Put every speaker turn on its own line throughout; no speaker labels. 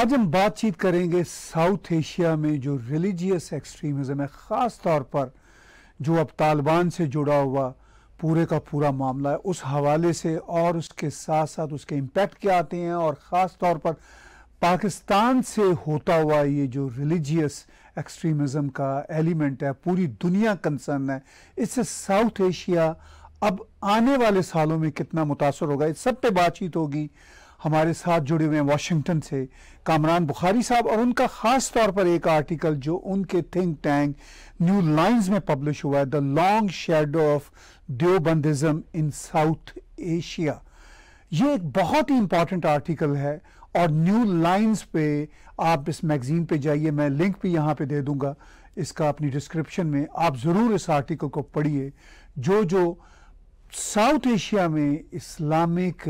आज हम बातचीत करेंगे साउथ एशिया में जो रिलीजियस एक्सट्रीमिज़म है ख़ास तौर पर जो अब तालिबान से जुड़ा हुआ पूरे का पूरा मामला है उस हवाले से और उसके साथ साथ उसके इम्पैक्ट क्या आते हैं और ख़ास तौर पर पाकिस्तान से होता हुआ ये जो रिलीजियस एक्सट्रीमिज़म का एलिमेंट है पूरी दुनिया कंसर्न है इससे साउथ एशिया अब आने वाले सालों में कितना मुतासर होगा इस सब पे बातचीत होगी हमारे साथ जुड़े हुए हैं वाशिंगटन से कामरान बुखारी साहब और उनका ख़ास तौर पर एक आर्टिकल जो उनके थिंक टैंक न्यू लाइंस में पब्लिश हुआ है the long shadow of Deobandism in South Asia ये एक बहुत ही इम्पॉर्टेंट आर्टिकल है और न्यू लाइंस पे आप इस मैगज़ीन पे जाइए मैं लिंक भी यहाँ पे दे दूंगा इसका अपनी डिस्क्रिप्शन में आप ज़रूर इस आर्टिकल को पढ़िए जो जो साउथ एशिया में इस्लामिक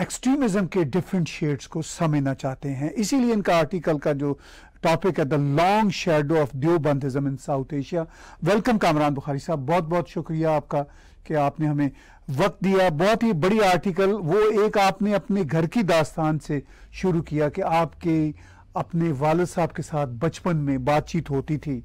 एक्सट्रीमिज्म के डिफरेंट शेड्स को समझना चाहते हैं इसीलिए इनका आर्टिकल का जो टॉपिक है the long shadow of Deobandism in South Asia welcome Kamran Bukhari साहब बहुत बहुत शुक्रिया आपका कि आपने हमें वक्त दिया बहुत ही बड़ी आर्टिकल वो एक आपने अपने घर की दास्तान से शुरू किया कि आपके अपने वाल साहब के साथ बचपन में बातचीत होती थी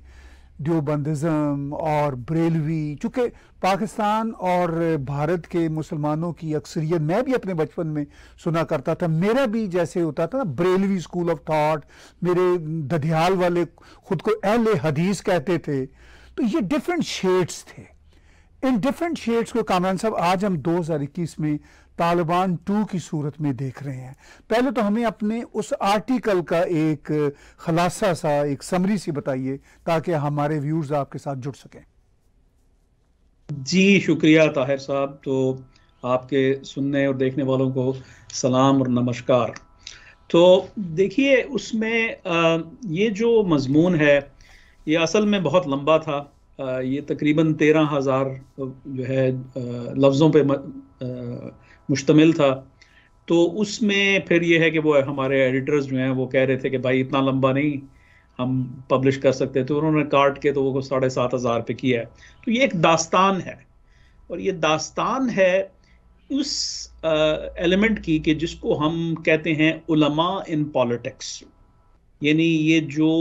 दियोबंदिज़म और ब्रेलवी चूँकि पाकिस्तान और भारत के मुसलमानों की अक्सरियत मैं भी अपने बचपन में सुना करता था मेरा भी जैसे होता था ना ब्रेलवी स्कूल ऑफ थाट मेरे दधियाल वाले खुद को अहल हदीस कहते थे तो ये डिफरेंट शेड्स थे इन डिफरेंट शेड्स को कामरान साहब आज हम 2021 में तालिबान टू की सूरत में देख रहे हैं पहले तो हमें अपने उस आर्टिकल का एक खलासा सा एक समरी सी बताइए ताकि हमारे व्यूर्स आपके साथ जुड़ सकें
जी शुक्रिया ताहिर साहब तो आपके सुनने और देखने वालों को सलाम और नमस्कार तो देखिए उसमें ये जो मजमून है ये असल में बहुत लंबा था ये तकरीबन तेरह हज़ार जो है लफ्ज़ों पे मुश्तमिल था तो उसमें फिर ये है कि वो हमारे एडिटर्स जो हैं वो कह रहे थे कि भाई इतना लंबा नहीं हम पब्लिश कर सकते तो उन्होंने काट के तो वो साढ़े सात हज़ार पे किया है तो ये एक दास्तान है और ये दास्तान है उस एलिमेंट की कि जिसको हम कहते हैं उलमा इन पॉलिटिक्स यानी ये जो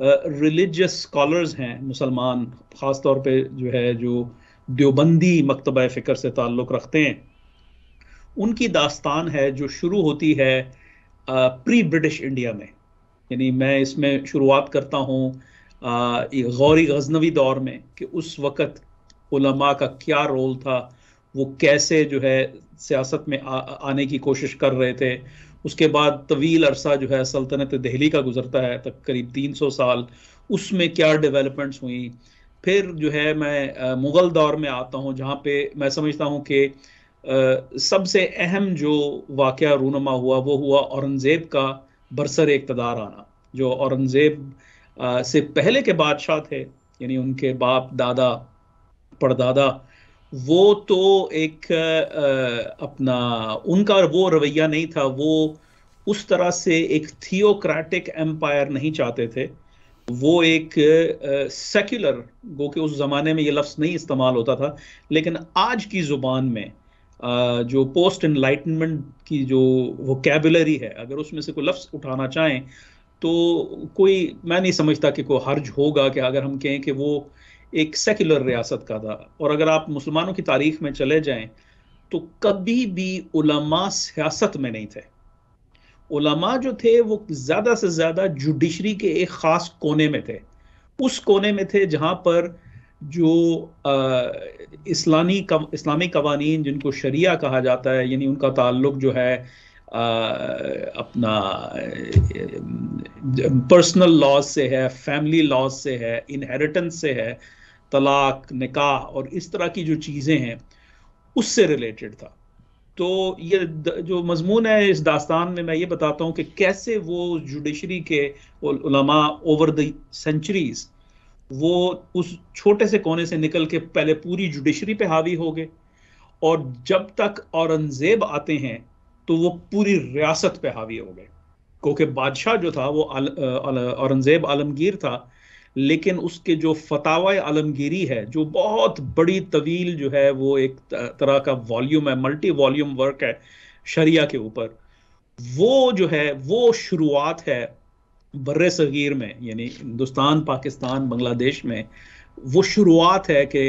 रिलीजियस स्कॉलर्स हैं मुसलमान ख़ास तौर पे जो है जो देवबंदी मकतब फ़िक्र से ताल्लुक़ रखते हैं उनकी दास्तान है जो शुरू होती है प्री ब्रिटिश इंडिया में यानी मैं इसमें शुरुआत करता हूँ गौरी गजनवी दौर में कि उस वक़्त उलमा का क्या रोल था वो कैसे जो है सियासत में आ, आने की कोशिश कर रहे थे उसके बाद तवील अरसा जो है सल्तनत दहली का गुजरता है तक करीब तीन सौ साल उसमें क्या डेवलपमेंट्स हुई फिर जो है मैं मुग़ल दौर में आता हूँ जहाँ पे मैं समझता हूँ कि सबसे अहम जो वाक़ रूनमा हुआ वो हुआ औरंगज़ेब का बरसर इकतदार आना जो औरंगज़ेब से पहले के बादशाह थे यानी उनके बाप दादा परदादा वो तो एक आ, अपना उनका वो रवैया नहीं था वो उस तरह से एक थियोक्रेटिक एम्पायर नहीं चाहते थे वो एक सेक्युलर गो के उस ज़माने में ये लफ्ज़ नहीं इस्तेमाल होता था लेकिन आज की ज़ुबान में आ, जो पोस्ट इनलाइटनमेंट की जो वो कैबुलरी है अगर उसमें से कोई लफ्ज़ उठाना चाहें तो कोई मैं नहीं समझता कि कोई हर्ज होगा कि अगर हम कहें कि वो एक सेक्युलर रियासत का था और अगर आप मुसलमानों की तारीख में चले जाएं तो कभी भी उलमा सियासत में नहीं थे उलमा जो थे वो ज़्यादा से ज़्यादा जुडिशरी के एक ख़ास कोने में थे उस कोने में थे जहाँ पर जो आ, इस्लामी कव, इस्लामी कवानीन जिनको शरिया कहा जाता है यानी उनका ताल्लुक जो है आ, अपना पर्सनल लॉज से है फैमिली लॉज से है इनहेरिटेंस से है तलाक निकाह और इस तरह की जो चीज़ें हैं उससे रिलेटेड था तो ये जो मजमून है इस दास्तान में मैं ये बताता हूँ कि कैसे वो जुडिशरी के ओवर द सेंचुरीज वो उस छोटे से कोने से निकल के पहले पूरी जुडिशरी पे हावी हो गए और जब तक औरंगजेब आते हैं तो वो पूरी रियासत पे हावी हो गए क्योंकि बादशाह जो था वो औरंगजेब आल, आलमगीर था लेकिन उसके जो फतावा आलमगीरी है जो बहुत बड़ी तवील जो है वो एक तरह का वॉल्यूम है मल्टी वॉल्यूम वर्क है शरिया के ऊपर वो जो है वो शुरुआत है बर सगीर में यानी हिंदुस्तान पाकिस्तान बांग्लादेश में वो शुरुआत है कि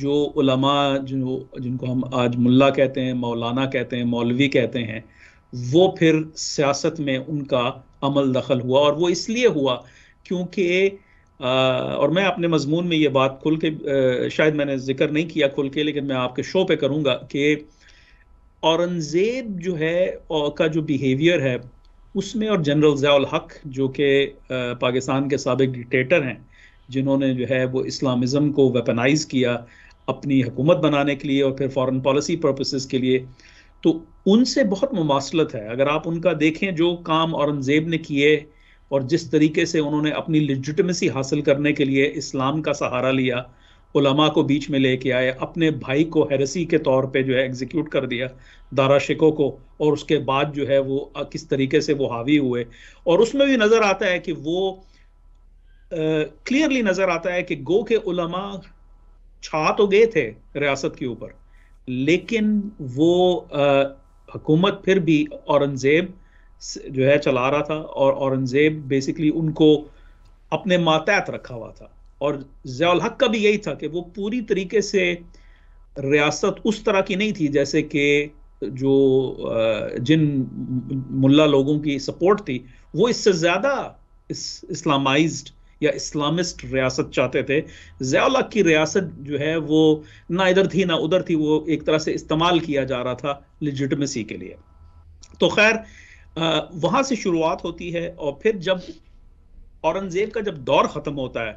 जो उलमा जो जिनको हम आज मुल्ला कहते हैं मौलाना कहते हैं मौलवी कहते हैं वो फिर सियासत में उनका अमल दखल हुआ और वो इसलिए हुआ क्योंकि और मैं अपने मजमून में ये बात खुल के शायद मैंने जिक्र नहीं किया खुल के लेकिन मैं आपके शो पे करूँगा कि औरंगज़ेब जो है और का जो बिहेवियर है उसमें और जनरल जयाल हक जो कि पाकिस्तान के सबक डिक्टेटर हैं जिन्होंने जो है वो इस्लामिज़म को वेपनाइज किया अपनी हुकूमत बनाने के लिए और फिर फॉरेन पॉलिसी पर्पसेस के लिए तो उनसे बहुत मुमासलत है अगर आप उनका देखें जो काम औरंगज़ेब ने किए और जिस तरीके से उन्होंने अपनी लिजिटमेसी हासिल करने के लिए इस्लाम का सहारा लिया उलमा को बीच में लेके आए अपने भाई को हैरसी के तौर पे जो है एग्जीक्यूट कर दिया दारा शिको को और उसके बाद जो है वो किस तरीके से वो हावी हुए और उसमें भी नज़र आता है कि वो क्लियरली नज़र आता है कि गो के उलमा छा तो गए थे रियासत के ऊपर लेकिन वो uh, हुकूमत फिर भी औरंगजेब जो है चला रहा था और औरंगजेब बेसिकली उनको अपने मातहत रखा हुआ था और जयाल हक का भी यही था कि वो पूरी तरीके से रियासत उस तरह की नहीं थी जैसे कि जो जिन मुल्ला लोगों की सपोर्ट थी वो इससे ज़्यादा इस इस्लामाइज या इस्लामिस्ट रियासत चाहते थे हक की रियासत जो है वो ना इधर थी ना उधर थी वो एक तरह से इस्तेमाल किया जा रहा था लिजिटमेसी के लिए तो खैर वहां से शुरुआत होती है और फिर जब औरंगजेब का जब दौर ख़त्म होता है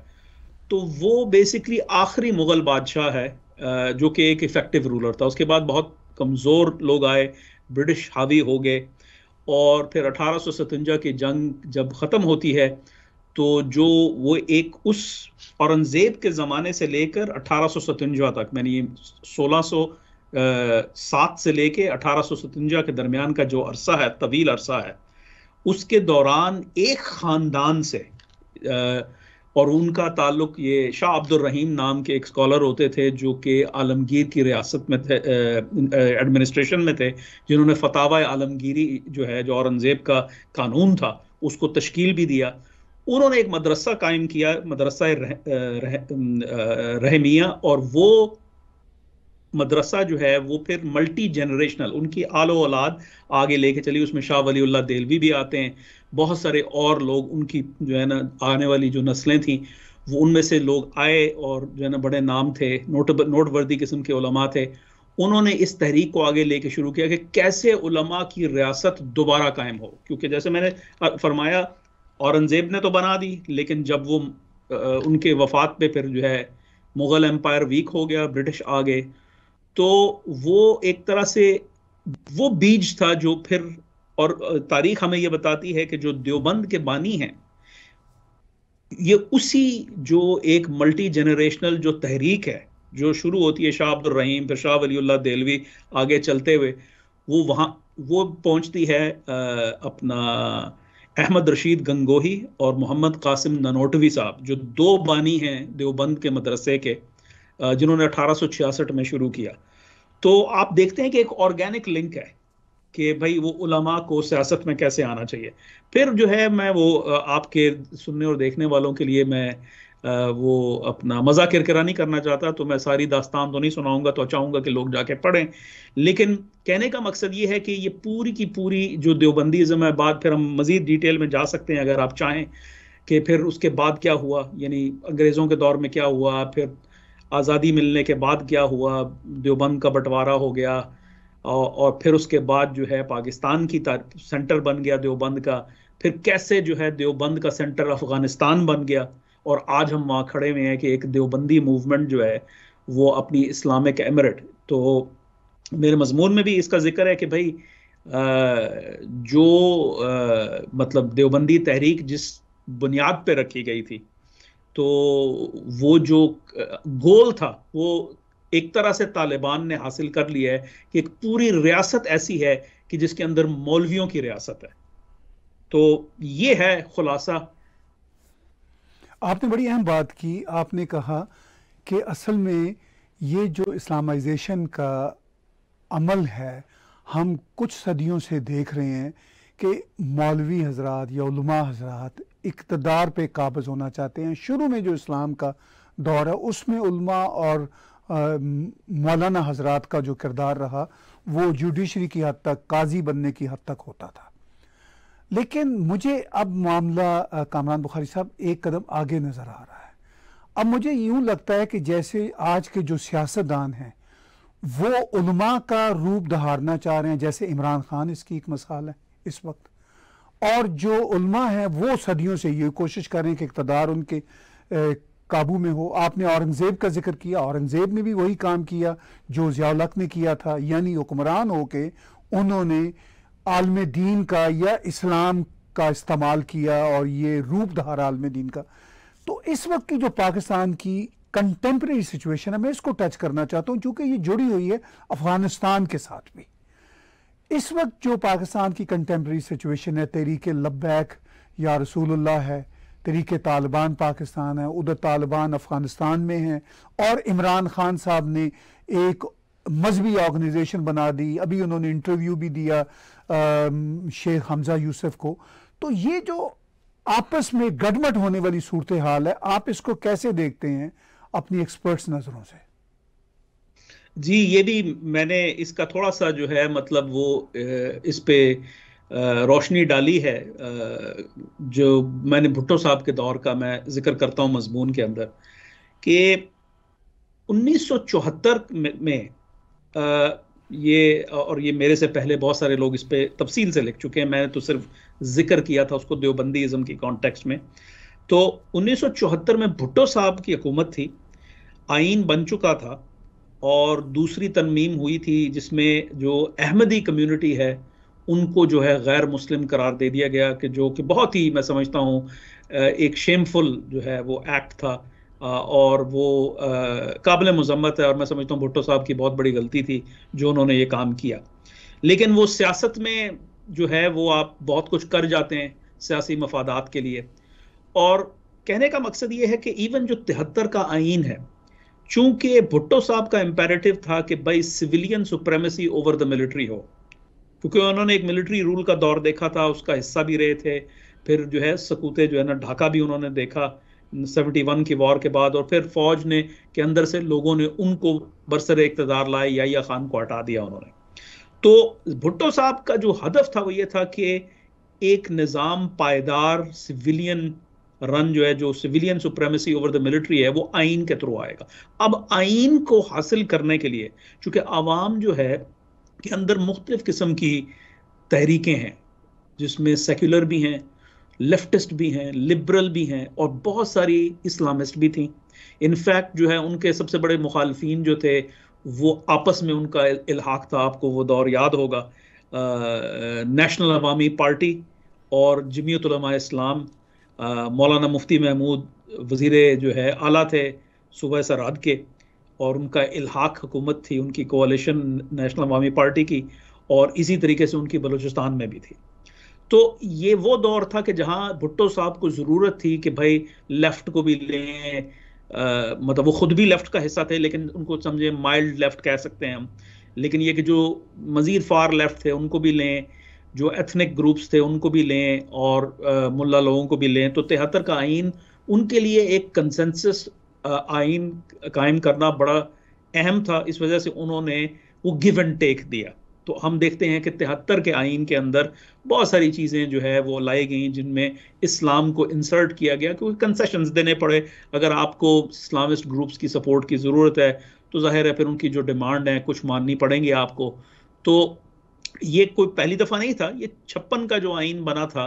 तो वो बेसिकली आखिरी मुग़ल बादशाह है जो कि एक इफ़ेक्टिव रूलर था उसके बाद बहुत कमज़ोर लोग आए ब्रिटिश हावी हो गए और फिर अठारह की जंग जब ख़त्म होती है तो जो वो एक उस औरंगज़ेब के ज़माने से लेकर अठारह तक मैंने ये सोलह सात से लेके अठारह के दरमियान का जो अरसा है तवील अरसा है उसके दौरान एक ख़ानदान से और उनका ताल्लुक ये शाह अब्दुल रहीम नाम के एक स्कॉलर होते थे जो कि आलमगीर की रियासत में थे एडमिनिस्ट्रेशन में थे जिन्होंने फतावा आलमगीरी जो है जो औरंगज़ेब का कानून था उसको तश्कील भी दिया उन्होंने एक मदरसा कायम किया मदरसा रह, रह, रह, रहमिया और वो मदरसा जो है वो फिर मल्टी जनरेशनल उनकी आलो औलाद आगे लेके चली उसमें शाह वली देलवी भी आते हैं बहुत सारे और लोग उनकी जो है ना आने वाली जो नस्लें थी वो उनमें से लोग आए और जो है ना बड़े नाम थे नोट नोटवर्दी किस्म के उलमा थे उन्होंने इस तहरीक को आगे लेके शुरू किया कि कैसे उलमा की रियासत दोबारा कायम हो क्योंकि जैसे मैंने फरमाया औरंगजेब ने तो बना दी लेकिन जब वो उनके वफात पे फिर जो है मुग़ल एम्पायर वीक हो गया ब्रिटिश आ गए तो वो एक तरह से वो बीज था जो फिर और तारीख हमें ये बताती है कि जो देवबंद के बानी हैं ये उसी जो एक मल्टी जनरेशनल जो तहरीक है जो शुरू होती है शाह अब्दुल रहीम फिर शाह वलील्ला देलवी आगे चलते हुए वो वहाँ वो पहुँचती है आ, अपना अहमद रशीद गंगोही और मोहम्मद कासिम ननोटवी साहब जो दो बानी हैं देवबंद के मदरसे के जिन्होंने अठारह में शुरू किया तो आप देखते हैं कि एक ऑर्गेनिक लिंक है कि भाई वो उलमा को सियासत में कैसे आना चाहिए फिर जो है मैं वो आपके सुनने और देखने वालों के लिए मैं वो अपना मज़ा किरकिरा नहीं करना चाहता तो मैं सारी दास्तान तो नहीं सुनाऊंगा तो चाहूंगा कि लोग जाके पढ़ें लेकिन कहने का मकसद ये है कि ये पूरी की पूरी जो देवबंदीज़म है बाद फिर हम मज़ीद डिटेल में जा सकते हैं अगर आप चाहें कि फिर उसके बाद क्या हुआ यानी अंग्रेज़ों के दौर में क्या हुआ फिर आज़ादी मिलने के बाद क्या हुआ देवबंद का बंटवारा हो गया और, फिर उसके बाद जो है पाकिस्तान की सेंटर बन गया देवबंद का फिर कैसे जो है देवबंद का सेंटर अफगानिस्तान बन गया और आज हम वहाँ खड़े हुए हैं कि एक देवबंदी मूवमेंट जो है वो अपनी इस्लामिक एमरेट तो मेरे मजमून में भी इसका जिक्र है कि भाई जो मतलब देवबंदी तहरीक जिस बुनियाद पर रखी गई थी तो वो जो गोल था वो एक तरह से तालिबान ने हासिल कर लिया है कि एक पूरी रियासत ऐसी है कि जिसके अंदर मौलवियों की रियासत है तो ये है खुलासा आपने
बड़ी अहम बात की आपने कहा कि असल में ये जो इस्लामाइजेशन का अमल है हम कुछ सदियों से देख रहे हैं कि मौलवी हजरात या हजरात इकतदार पे काबज होना चाहते हैं शुरू में जो इस्लाम का दौर है उसमें उल्मा और मौलाना हजरात का जो किरदार रहा वो जुडिशरी की हद तक काजी बनने की हद तक होता था लेकिन मुझे अब मामला कामरान बुखारी साहब एक कदम आगे नज़र आ रहा है अब मुझे यूँ लगता है कि जैसे आज के जो सियासतदान हैं वो उलमा का रूप दहाड़ना चाह रहे हैं जैसे इमरान खान इसकी एक मिसाल है इस वक्त और जो उलमा है वो सदियों से ये कोशिश कर रहे हैं कि इकतदार उनके काबू में हो आपने औरंगज़ेब का जिक्र किया औरंगज़ेब ने भी वही काम किया जो ज़ियालक ने किया था यानी हुक्मरान होके उन्होंने आलम दीन का या इस्लाम का इस्तेमाल किया और ये रूप धारा आलम दीन का तो इस वक्त की जो पाकिस्तान की कंटेम्प्रेरी सिचुएशन है मैं इसको टच करना चाहता हूँ चूंकि ये जुड़ी हुई है अफ़गानिस्तान के साथ भी इस वक्त जो पाकिस्तान की कंटेम्प्रेरी सिचुएशन है तहरीक लब्बैक या रसूलुल्लाह है तरीक तालिबान पाकिस्तान है उधर तालिबान अफ़गानिस्तान में हैं और इमरान खान साहब ने एक मजहबी ऑर्गेनाइजेशन बना दी अभी उन्होंने इंटरव्यू भी दिया शेख हमजा यूसुफ को तो ये जो आपस में गडमट होने वाली सूरत हाल है आप इसको कैसे देखते हैं अपनी एक्सपर्ट्स नज़रों से
जी ये भी मैंने इसका थोड़ा सा जो है मतलब वो इस पे रोशनी डाली है जो मैंने भुट्टो साहब के दौर का मैं जिक्र करता हूँ मजमून के अंदर कि 1974 में ये और ये मेरे से पहले बहुत सारे लोग इस पर तफसील से लिख चुके हैं मैंने तो सिर्फ जिक्र किया था उसको देवबंदी इज़म की कॉन्टेक्स्ट में तो 1974 में भुट्टो साहब की हुकूमत थी आइन बन चुका था और दूसरी तनमीम हुई थी जिसमें जो अहमदी कम्युनिटी है उनको जो है गैर मुस्लिम करार दे दिया गया कि जो कि बहुत ही मैं समझता हूँ एक शेमफुल जो है वो एक्ट था और वो काबिल मजम्मत है और मैं समझता हूँ भुट्टो साहब की बहुत बड़ी गलती थी जो उन्होंने ये काम किया लेकिन वो सियासत में जो है वो आप बहुत कुछ कर जाते हैं सियासी मफादात के लिए और कहने का मकसद ये है कि इवन जो तिहत्तर का आइन है चूंकि भुट्टो साहब का इंपेरेटिव था कि भाई civilian supremacy over the military हो क्योंकि उन्होंने एक मिलिट्री रूल का दौर देखा था उसका हिस्सा भी रहे थे फिर जो है सकूते जो है ना ढाका भी उन्होंने देखा 71 की वॉर के बाद और फिर फौज ने के अंदर से लोगों ने उनको बरसर इकतदार लाए या खान को हटा दिया उन्होंने तो भुट्टो साहब का जो हदफ था वो ये था कि एक निज़ाम पायदार सिविलियन रन जो है जो civilian supremacy over the military है वो आइन के थ्रू आएगा अब आइन को हासिल करने के लिए चूंकि आवाम जो है के अंदर मुख्तलिफ किस्म की तहरीकें हैं जिसमें सेक्युलर भी हैं लेफ्टिस्ट भी हैं लिबरल भी हैं और बहुत सारी इस्लामिस्ट भी थी इनफैक्ट जो है उनके सबसे बड़े मुखालफी जो थे वो आपस में उनका इलाहाक था आपको वो दौर याद होगा नेशनल अवामी पार्टी और जमीयतलमा इस्लाम मौलाना मुफ्ती महमूद वजीर जो है आला थे सुबह सराद के और उनका इलाहाक हुकूमत थी उनकी कोalition नेशनल अवामी पार्टी की और इसी तरीके से उनकी बलूचिस्तान में भी थी तो ये वो दौर था कि जहाँ भुट्टो साहब को ज़रूरत थी कि भाई लेफ़्ट को भी लें आ, मतलब वो खुद भी लेफ़्ट का हिस्सा थे लेकिन उनको समझे माइल्ड लेफ़्ट कह सकते हैं हम लेकिन ये कि जो मज़ीद फार लेफ़्ट थे उनको भी लें जो एथनिक ग्रुप्स थे उनको भी लें और मुला मुल्ला लोगों को भी लें तो तिहत्तर का आइन उनके लिए एक कंसेंसस आइन कायम करना बड़ा अहम था इस वजह से उन्होंने वो गिव एंड टेक दिया तो हम देखते हैं कि तिहत्तर के आइन के अंदर बहुत सारी चीज़ें जो है वो लाई गई जिनमें इस्लाम को इंसर्ट किया गया क्योंकि कंसेशंस देने पड़े अगर आपको इस्लामिस्ट ग्रुप्स की सपोर्ट की ज़रूरत है तो जाहिर है फिर उनकी जो डिमांड है कुछ माननी पड़ेंगी आपको तो ये कोई पहली दफ़ा नहीं था ये छप्पन का जो आइन बना था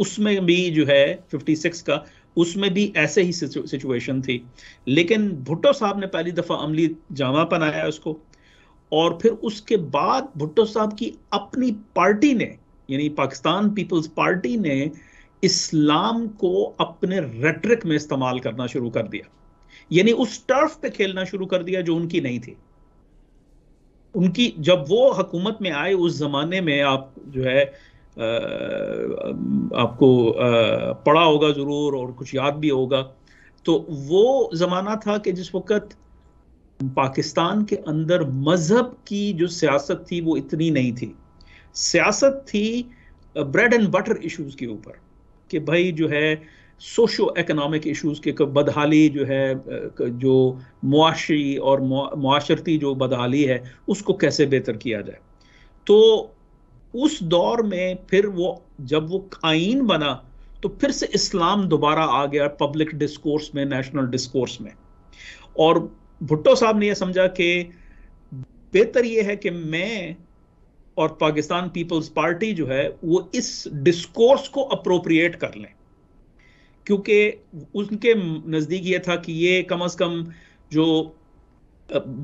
उसमें भी जो है 56 का उसमें भी ऐसे ही सिचुएशन थी लेकिन भुट्टो साहब ने पहली दफ़ा अमली जामा बनाया उसको और फिर उसके बाद भुट्टो साहब की अपनी पार्टी ने यानी पाकिस्तान पीपल्स पार्टी ने इस्लाम को अपने रेटरिक में इस्तेमाल करना शुरू कर दिया यानी उस टर्फ पे खेलना शुरू कर दिया जो उनकी नहीं थी उनकी जब वो हकूमत में आए उस ज़माने में आप जो है आपको पढ़ा होगा ज़रूर और कुछ याद भी होगा तो वो ज़माना था कि जिस वक्त पाकिस्तान के अंदर मज़हब की जो सियासत थी वो इतनी नहीं थी सियासत थी ब्रेड एंड बटर इश्यूज़ के ऊपर कि भाई जो है सोशो इकोनॉमिक इश्यूज के बदहाली जो है जो मुआशी और माशरती जो बदहाली है उसको कैसे बेहतर किया जाए तो उस दौर में फिर वो जब वो आइन बना तो फिर से इस्लाम दोबारा आ गया पब्लिक डिस्कोर्स में नेशनल डिस्कोर्स में और भुट्टो साहब ने यह समझा कि बेहतर यह है कि मैं और पाकिस्तान पीपल्स पार्टी जो है वो इस डिस्कोर्स को अप्रोप्रिएट कर लें क्योंकि उनके नज़दीक ये था कि ये कम अज़ कम जो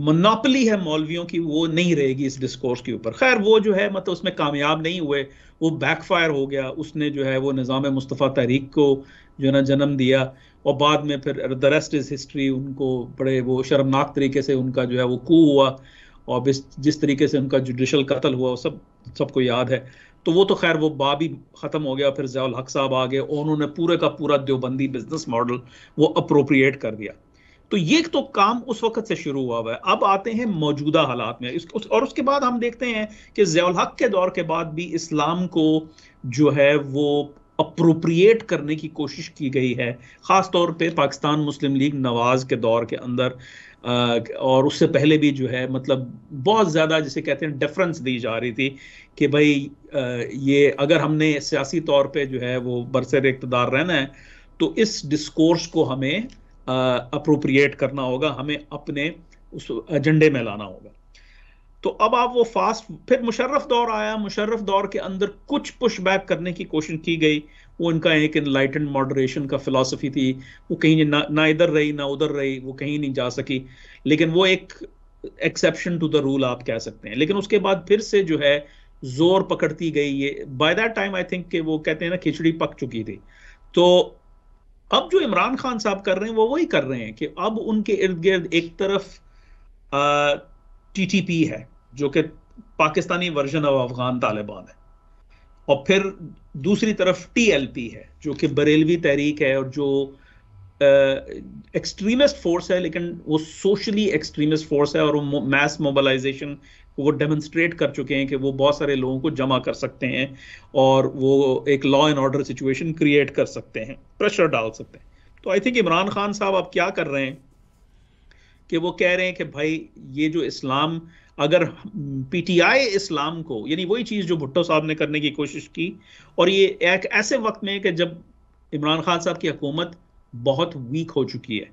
मोनोपली है मौलवियों की वो नहीं रहेगी इस डिस्कोर्स के ऊपर खैर वो जो है मतलब उसमें कामयाब नहीं हुए वो बैकफायर हो गया उसने जो है वो निज़ाम मुस्तफ़ा तहरीक को जो है ना जन्म दिया और बाद में फिर द रेस्ट इज़ हिस्ट्री उनको बड़े वो शर्मनाक तरीके से उनका जो है वो कू हुआ और जिस तरीके से उनका जुडिशल कत्ल हुआ वो सब सबको याद है तो वो तो खैर वो बा भी ख़त्म हो गया फिर जयाल हक साहब आ गए उन्होंने पूरे का पूरा देवबंदी बिजनेस मॉडल वो अप्रोप्रिएट कर दिया तो ये तो काम उस वक्त से शुरू हुआ हुआ है अब आते हैं मौजूदा हालात में इस, उस, और उसके बाद हम देखते हैं कि जयाल हक के दौर के बाद भी इस्लाम को जो है वो अप्रोप्रिएट करने की कोशिश की गई है ख़ास तौर पे पाकिस्तान मुस्लिम लीग नवाज के दौर के अंदर और उससे पहले भी जो है मतलब बहुत ज़्यादा जिसे कहते हैं डिफरेंस दी जा रही थी कि भाई ये अगर हमने सियासी तौर पे जो है वो बरसर इकतदार रहना है तो इस डिस्कोर्स को हमें अप्रोप्रिएट करना होगा हमें अपने उस एजेंडे में लाना होगा तो अब आप वो फास्ट फिर मुशर्रफ दौर आया मुशर्रफ दौर के अंदर कुछ पुश बैक करने की कोशिश की गई वो उनका एक इनलाइटेंड मॉडरेशन का फिलासफी थी वो कहीं ना ना इधर रही ना उधर रही वो कहीं नहीं जा सकी लेकिन वो एक एक्सेप्शन टू द रूल आप कह सकते हैं लेकिन उसके बाद फिर से जो है जोर पकड़ती गई ये by that time I think वो कहते हैं ना खिचड़ी पक चुकी थी तो अब जो इमरान खान साहब कर रहे हैं वो वही कर रहे हैं कि अब उनके इर्द गिर्द एक तरफ पी है जो कि पाकिस्तानी वर्जन ऑफ अफगान तालिबान है और फिर दूसरी तरफ टीएलपी है जो कि बरेलवी तहरीक है और जो एक्सट्रीमिस्ट फोर्स है लेकिन वो सोशली एक्सट्रीमिस्ट फोर्स है और वो मैस मोबालाइजेशन वो डेमोन्स्ट्रेट कर चुके हैं कि वो बहुत सारे लोगों को जमा कर सकते हैं और वो एक law and order situation create कर सकते हैं प्रेशर डाल सकते हैं तो आई थिंक इमरान खान साहब आप क्या कर रहे हैं कि वो कह रहे हैं कि भाई ये जो इस्लाम अगर पीटीआई इस्लाम को यानी वही चीज़ जो भुट्टो साहब ने करने की कोशिश की और ये एक ऐसे वक्त में कि जब इमरान खान साहब की हकूमत बहुत वीक हो चुकी है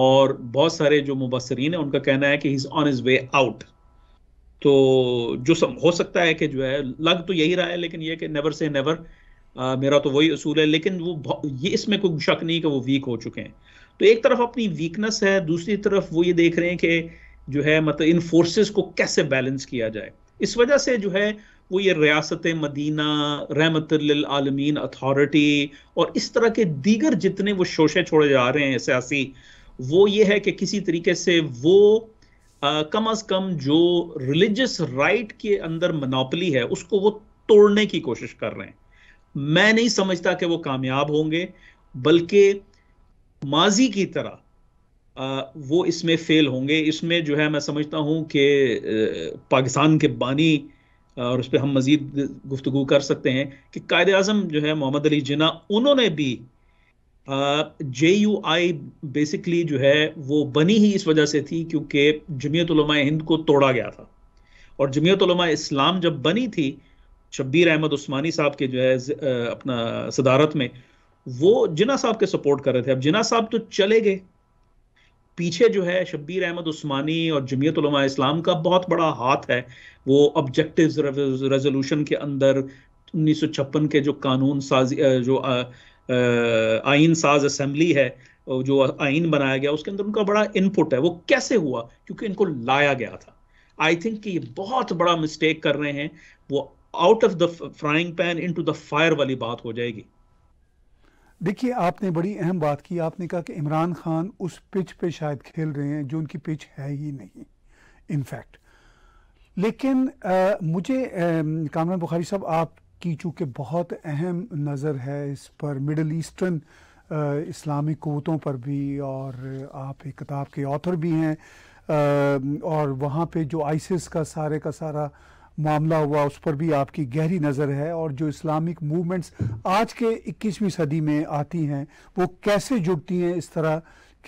और बहुत सारे जो मुबसरीन है उनका कहना है कि he on is way out तो जो सम, हो सकता है कि जो है लग तो यही रहा है लेकिन यह कि नेवर से नेवर आ, मेरा तो वही असूल है लेकिन वो ये इसमें कोई शक नहीं कि वो वीक हो चुके हैं तो एक तरफ अपनी वीकनेस है दूसरी तरफ वो ये देख रहे हैं कि जो है मतलब इन फोर्सेस को कैसे बैलेंस किया जाए इस वजह से जो है वो ये रियासत मदीना रहमत आलमीन अथॉरिटी और इस तरह के दीगर जितने वो शोशे छोड़े जा रहे हैं सियासी वो ये है कि किसी तरीके से वो आ, कम अज कम जो रिलीजियस राइट के अंदर मनोपली है उसको वो तोड़ने की कोशिश कर रहे हैं मैं नहीं समझता कि वो कामयाब होंगे बल्कि माजी की तरह वो इसमें फेल होंगे इसमें जो है मैं समझता हूँ कि पाकिस्तान के बानी और उस पर हम मज़ीद गुफ्तु कर सकते हैं कि कायद अजम जो है मोहम्मद अली जिना उन्होंने भी जे यू आई बेसिकली जो है वो बनी ही इस वजह से थी क्योंकि जमीयत हिंद को तोड़ा गया था और जमीयत इस्लाम जब बनी थी शब्बीर अहमद उस्मानी साहब के जो है अपना सदारत में वो जिना साहब के सपोर्ट कर रहे थे अब जिना साहब तो चले गए पीछे जो है शब्बीर अहमद उस्मानी और जमीयत इस्लाम का बहुत बड़ा हाथ है वो ऑब्जेक्टिव रेजोल्यूशन के अंदर उन्नीस के जो कानून साज जो आइन साज असम्बली है जो आइन बनाया गया उसके अंदर उनका बड़ा इनपुट है वो कैसे हुआ क्योंकि इनको लाया गया था आई थिंक कि ये बहुत बड़ा मिस्टेक कर रहे हैं वो out of the frying pan into the fire वाली बात हो जाएगी
देखिए आपने बड़ी अहम बात की आपने कहा कि इमरान खान उस पिच पे शायद खेल रहे हैं जो उनकी पिच है ही नहीं इनफैक्ट लेकिन आ, मुझे कामरान बुखारी साहब आपकी चूंकि बहुत अहम नज़र है इस पर मिडल ईस्टर्न इस्लामी कुतों पर भी और आप एक किताब के ऑथर भी हैं आ, और वहाँ पे जो आइसिस का सारे का सारा मामला हुआ उस पर भी आपकी गहरी नज़र है और जो इस्लामिक मूवमेंट्स आज के 21वीं सदी में आती हैं वो कैसे जुड़ती हैं इस तरह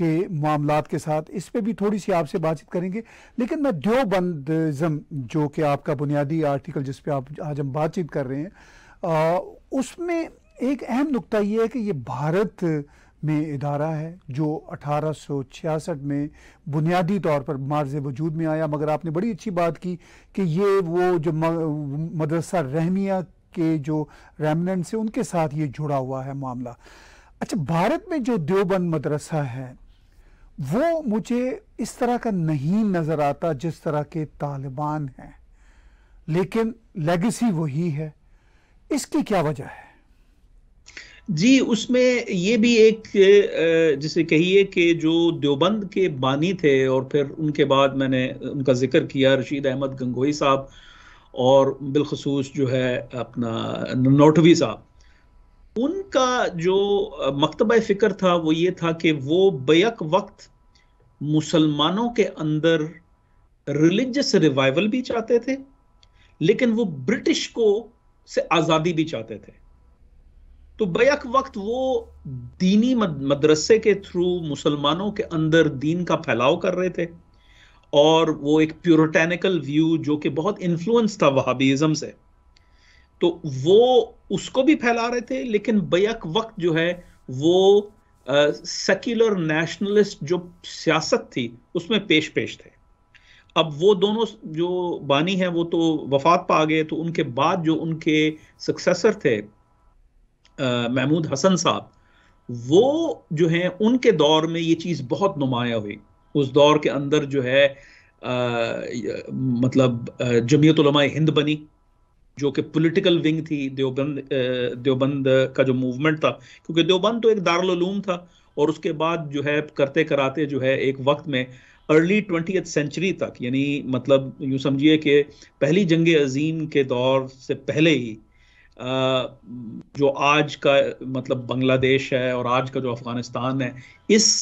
के मामला के साथ इस पर भी थोड़ी सी आपसे बातचीत करेंगे लेकिन मैं देवबंदज़म जो कि आपका बुनियादी आर्टिकल जिस पर आप आज हम बातचीत कर रहे हैं उसमें एक अहम नुकता ये है कि ये भारत में इदारा है जो 1866 में बुनियादी तौर पर मार्ज वजूद में आया मगर आपने बड़ी अच्छी बात की कि ये वो जो मदरसा रहमिया के जो रेमनेंट से उनके साथ ये जुड़ा हुआ है मामला अच्छा भारत में जो देवबंद मदरसा है वो मुझे इस तरह का नहीं नज़र आता जिस तरह के तालिबान हैं लेकिन लेगेसी वही है इसकी क्या वजह है
जी उसमें ये भी एक जिसे कहिए कि जो देवबंद के बानी थे और फिर उनके बाद मैंने उनका जिक्र किया रशीद अहमद गंगोई साहब और बिलखसूस जो है अपना नोटवी साहब उनका जो मकतब फ़िक्र था वो ये था कि वो बैक वक्त मुसलमानों के अंदर रिलीजस रिवाइवल भी चाहते थे लेकिन वो ब्रिटिश को से आज़ादी भी चाहते थे तो बैक वक्त वो दीनी मदरसे के थ्रू मुसलमानों के अंदर दीन का फैलाव कर रहे थे और वो एक प्योरटेनिकल व्यू जो कि बहुत इन्फ्लुएंस था वहाबीज़म से तो वो उसको भी फैला रहे थे लेकिन बैक वक्त जो है वो सेक्युलर नेशनलिस्ट जो सियासत थी उसमें पेश पेश थे अब वो दोनों जो बानी हैं वो तो वफात पा गए तो उनके बाद जो उनके सक्सेसर थे महमूद हसन साहब वो जो हैं उनके दौर में ये चीज़ बहुत नुमाया हुई उस दौर के अंदर जो है आ, मतलब जमीयतलमा हिंद बनी जो कि पॉलिटिकल विंग थी देवबंद देवबंद का जो मूवमेंट था क्योंकि देवबंद तो एक दारुलूम था और उसके बाद जो है करते कराते जो है एक वक्त में अर्ली ट्वेंटी सेंचुरी तक यानी मतलब यूँ समझिए कि पहली जंग अजीम के दौर से पहले ही जो आज का मतलब बांग्लादेश है और आज का जो अफगानिस्तान है इस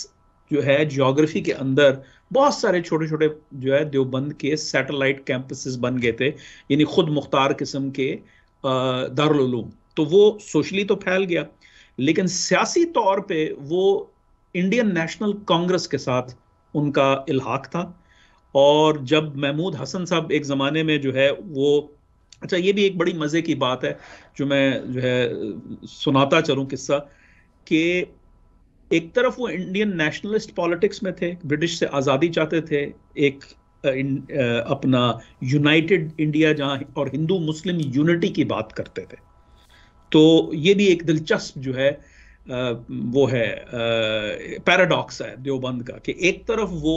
जो है ज्योग्राफी के अंदर बहुत सारे छोटे छोटे जो है देवबंद के सैटेलाइट कैंपसेस बन गए थे यानी खुद मुख्तार किस्म के दारूम तो वो सोशली तो फैल गया लेकिन सियासी तौर पे वो इंडियन नेशनल कांग्रेस के साथ उनका इलाहा था और जब महमूद हसन साहब एक ज़माने में जो है वो अच्छा ये भी एक बड़ी मज़े की बात है जो मैं जो है सुनाता चलूँ किस्सा कि एक तरफ वो इंडियन नेशनलिस्ट पॉलिटिक्स में थे ब्रिटिश से आज़ादी चाहते थे एक अपना यूनाइटेड इंडिया जहाँ और हिंदू मुस्लिम यूनिटी की बात करते थे तो ये भी एक दिलचस्प जो है वो है पैराडॉक्स है देवबंद का कि एक तरफ वो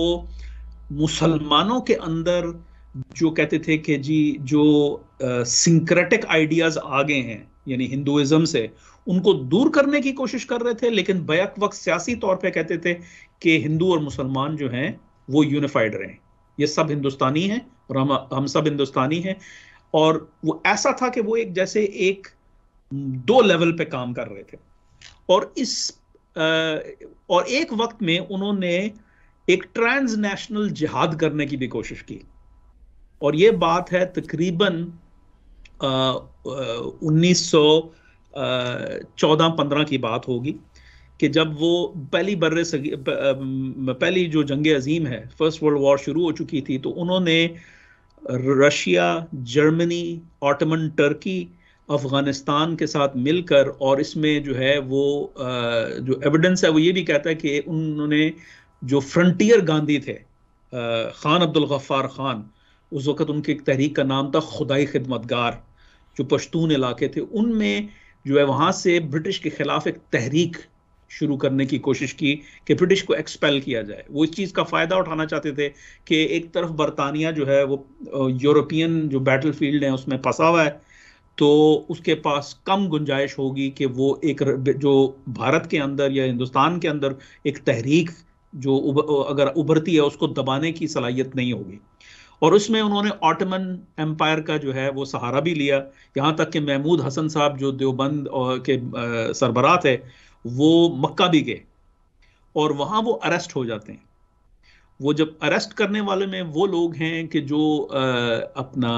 मुसलमानों के अंदर जो कहते थे कि जी जो सिंक्रेटिक आइडियाज आ गए हैं यानी हिंदुइज्म से उनको दूर करने की कोशिश कर रहे थे लेकिन बैक वक्त सियासी तौर पे कहते थे कि हिंदू और मुसलमान जो हैं वो यूनिफाइड रहे ये सब हिंदुस्तानी हैं और हम हम सब हिंदुस्तानी हैं और वो ऐसा था कि वो एक जैसे एक दो लेवल पे काम कर रहे थे और इस और एक वक्त में उन्होंने एक ट्रांसनेशनल जिहाद करने की भी कोशिश की और ये बात है तकरीबन उन्नीस सौ चौदह पंद्रह की बात होगी कि जब वो पहली बर्र पहली जो जंग अजीम है फर्स्ट वर्ल्ड वॉर शुरू हो चुकी थी तो उन्होंने Russia Germany Ottoman Turkey Afghanistan के साथ मिलकर और इसमें जो है वो जो एविडेंस है वो ये भी कहता है कि उन्होंने जो फ्रंटियर गांधी थे खान अब्दुल गफ्फार खान उस वक़्त उनकी एक तहरीक का नाम था खुदाई गार जो पश्तून इलाके थे उनमें जो है वहाँ से ब्रिटिश के ख़िलाफ़ एक तहरीक शुरू करने की कोशिश की कि ब्रिटिश को एक्सपेल किया जाए वो इस चीज़ का फ़ायदा उठाना चाहते थे कि एक तरफ बरतानिया जो है वो यूरोपियन जो बैटल फील्ड है उसमें फंसा हुआ है तो उसके पास कम गुंजाइश होगी कि वो एक जो भारत के अंदर या हिंदुस्तान के अंदर एक तहरीक जो उब, अगर उभरती है उसको दबाने की सलाहियत नहीं होगी और उसमें उन्होंने ऑटमन एम्पायर का जो है वो सहारा भी लिया यहाँ तक कि महमूद हसन साहब जो देवबंद के सरबराह थे वो मक्का भी गए और वहाँ वो अरेस्ट हो जाते हैं वो जब अरेस्ट करने वाले में वो लोग हैं कि जो आ, अपना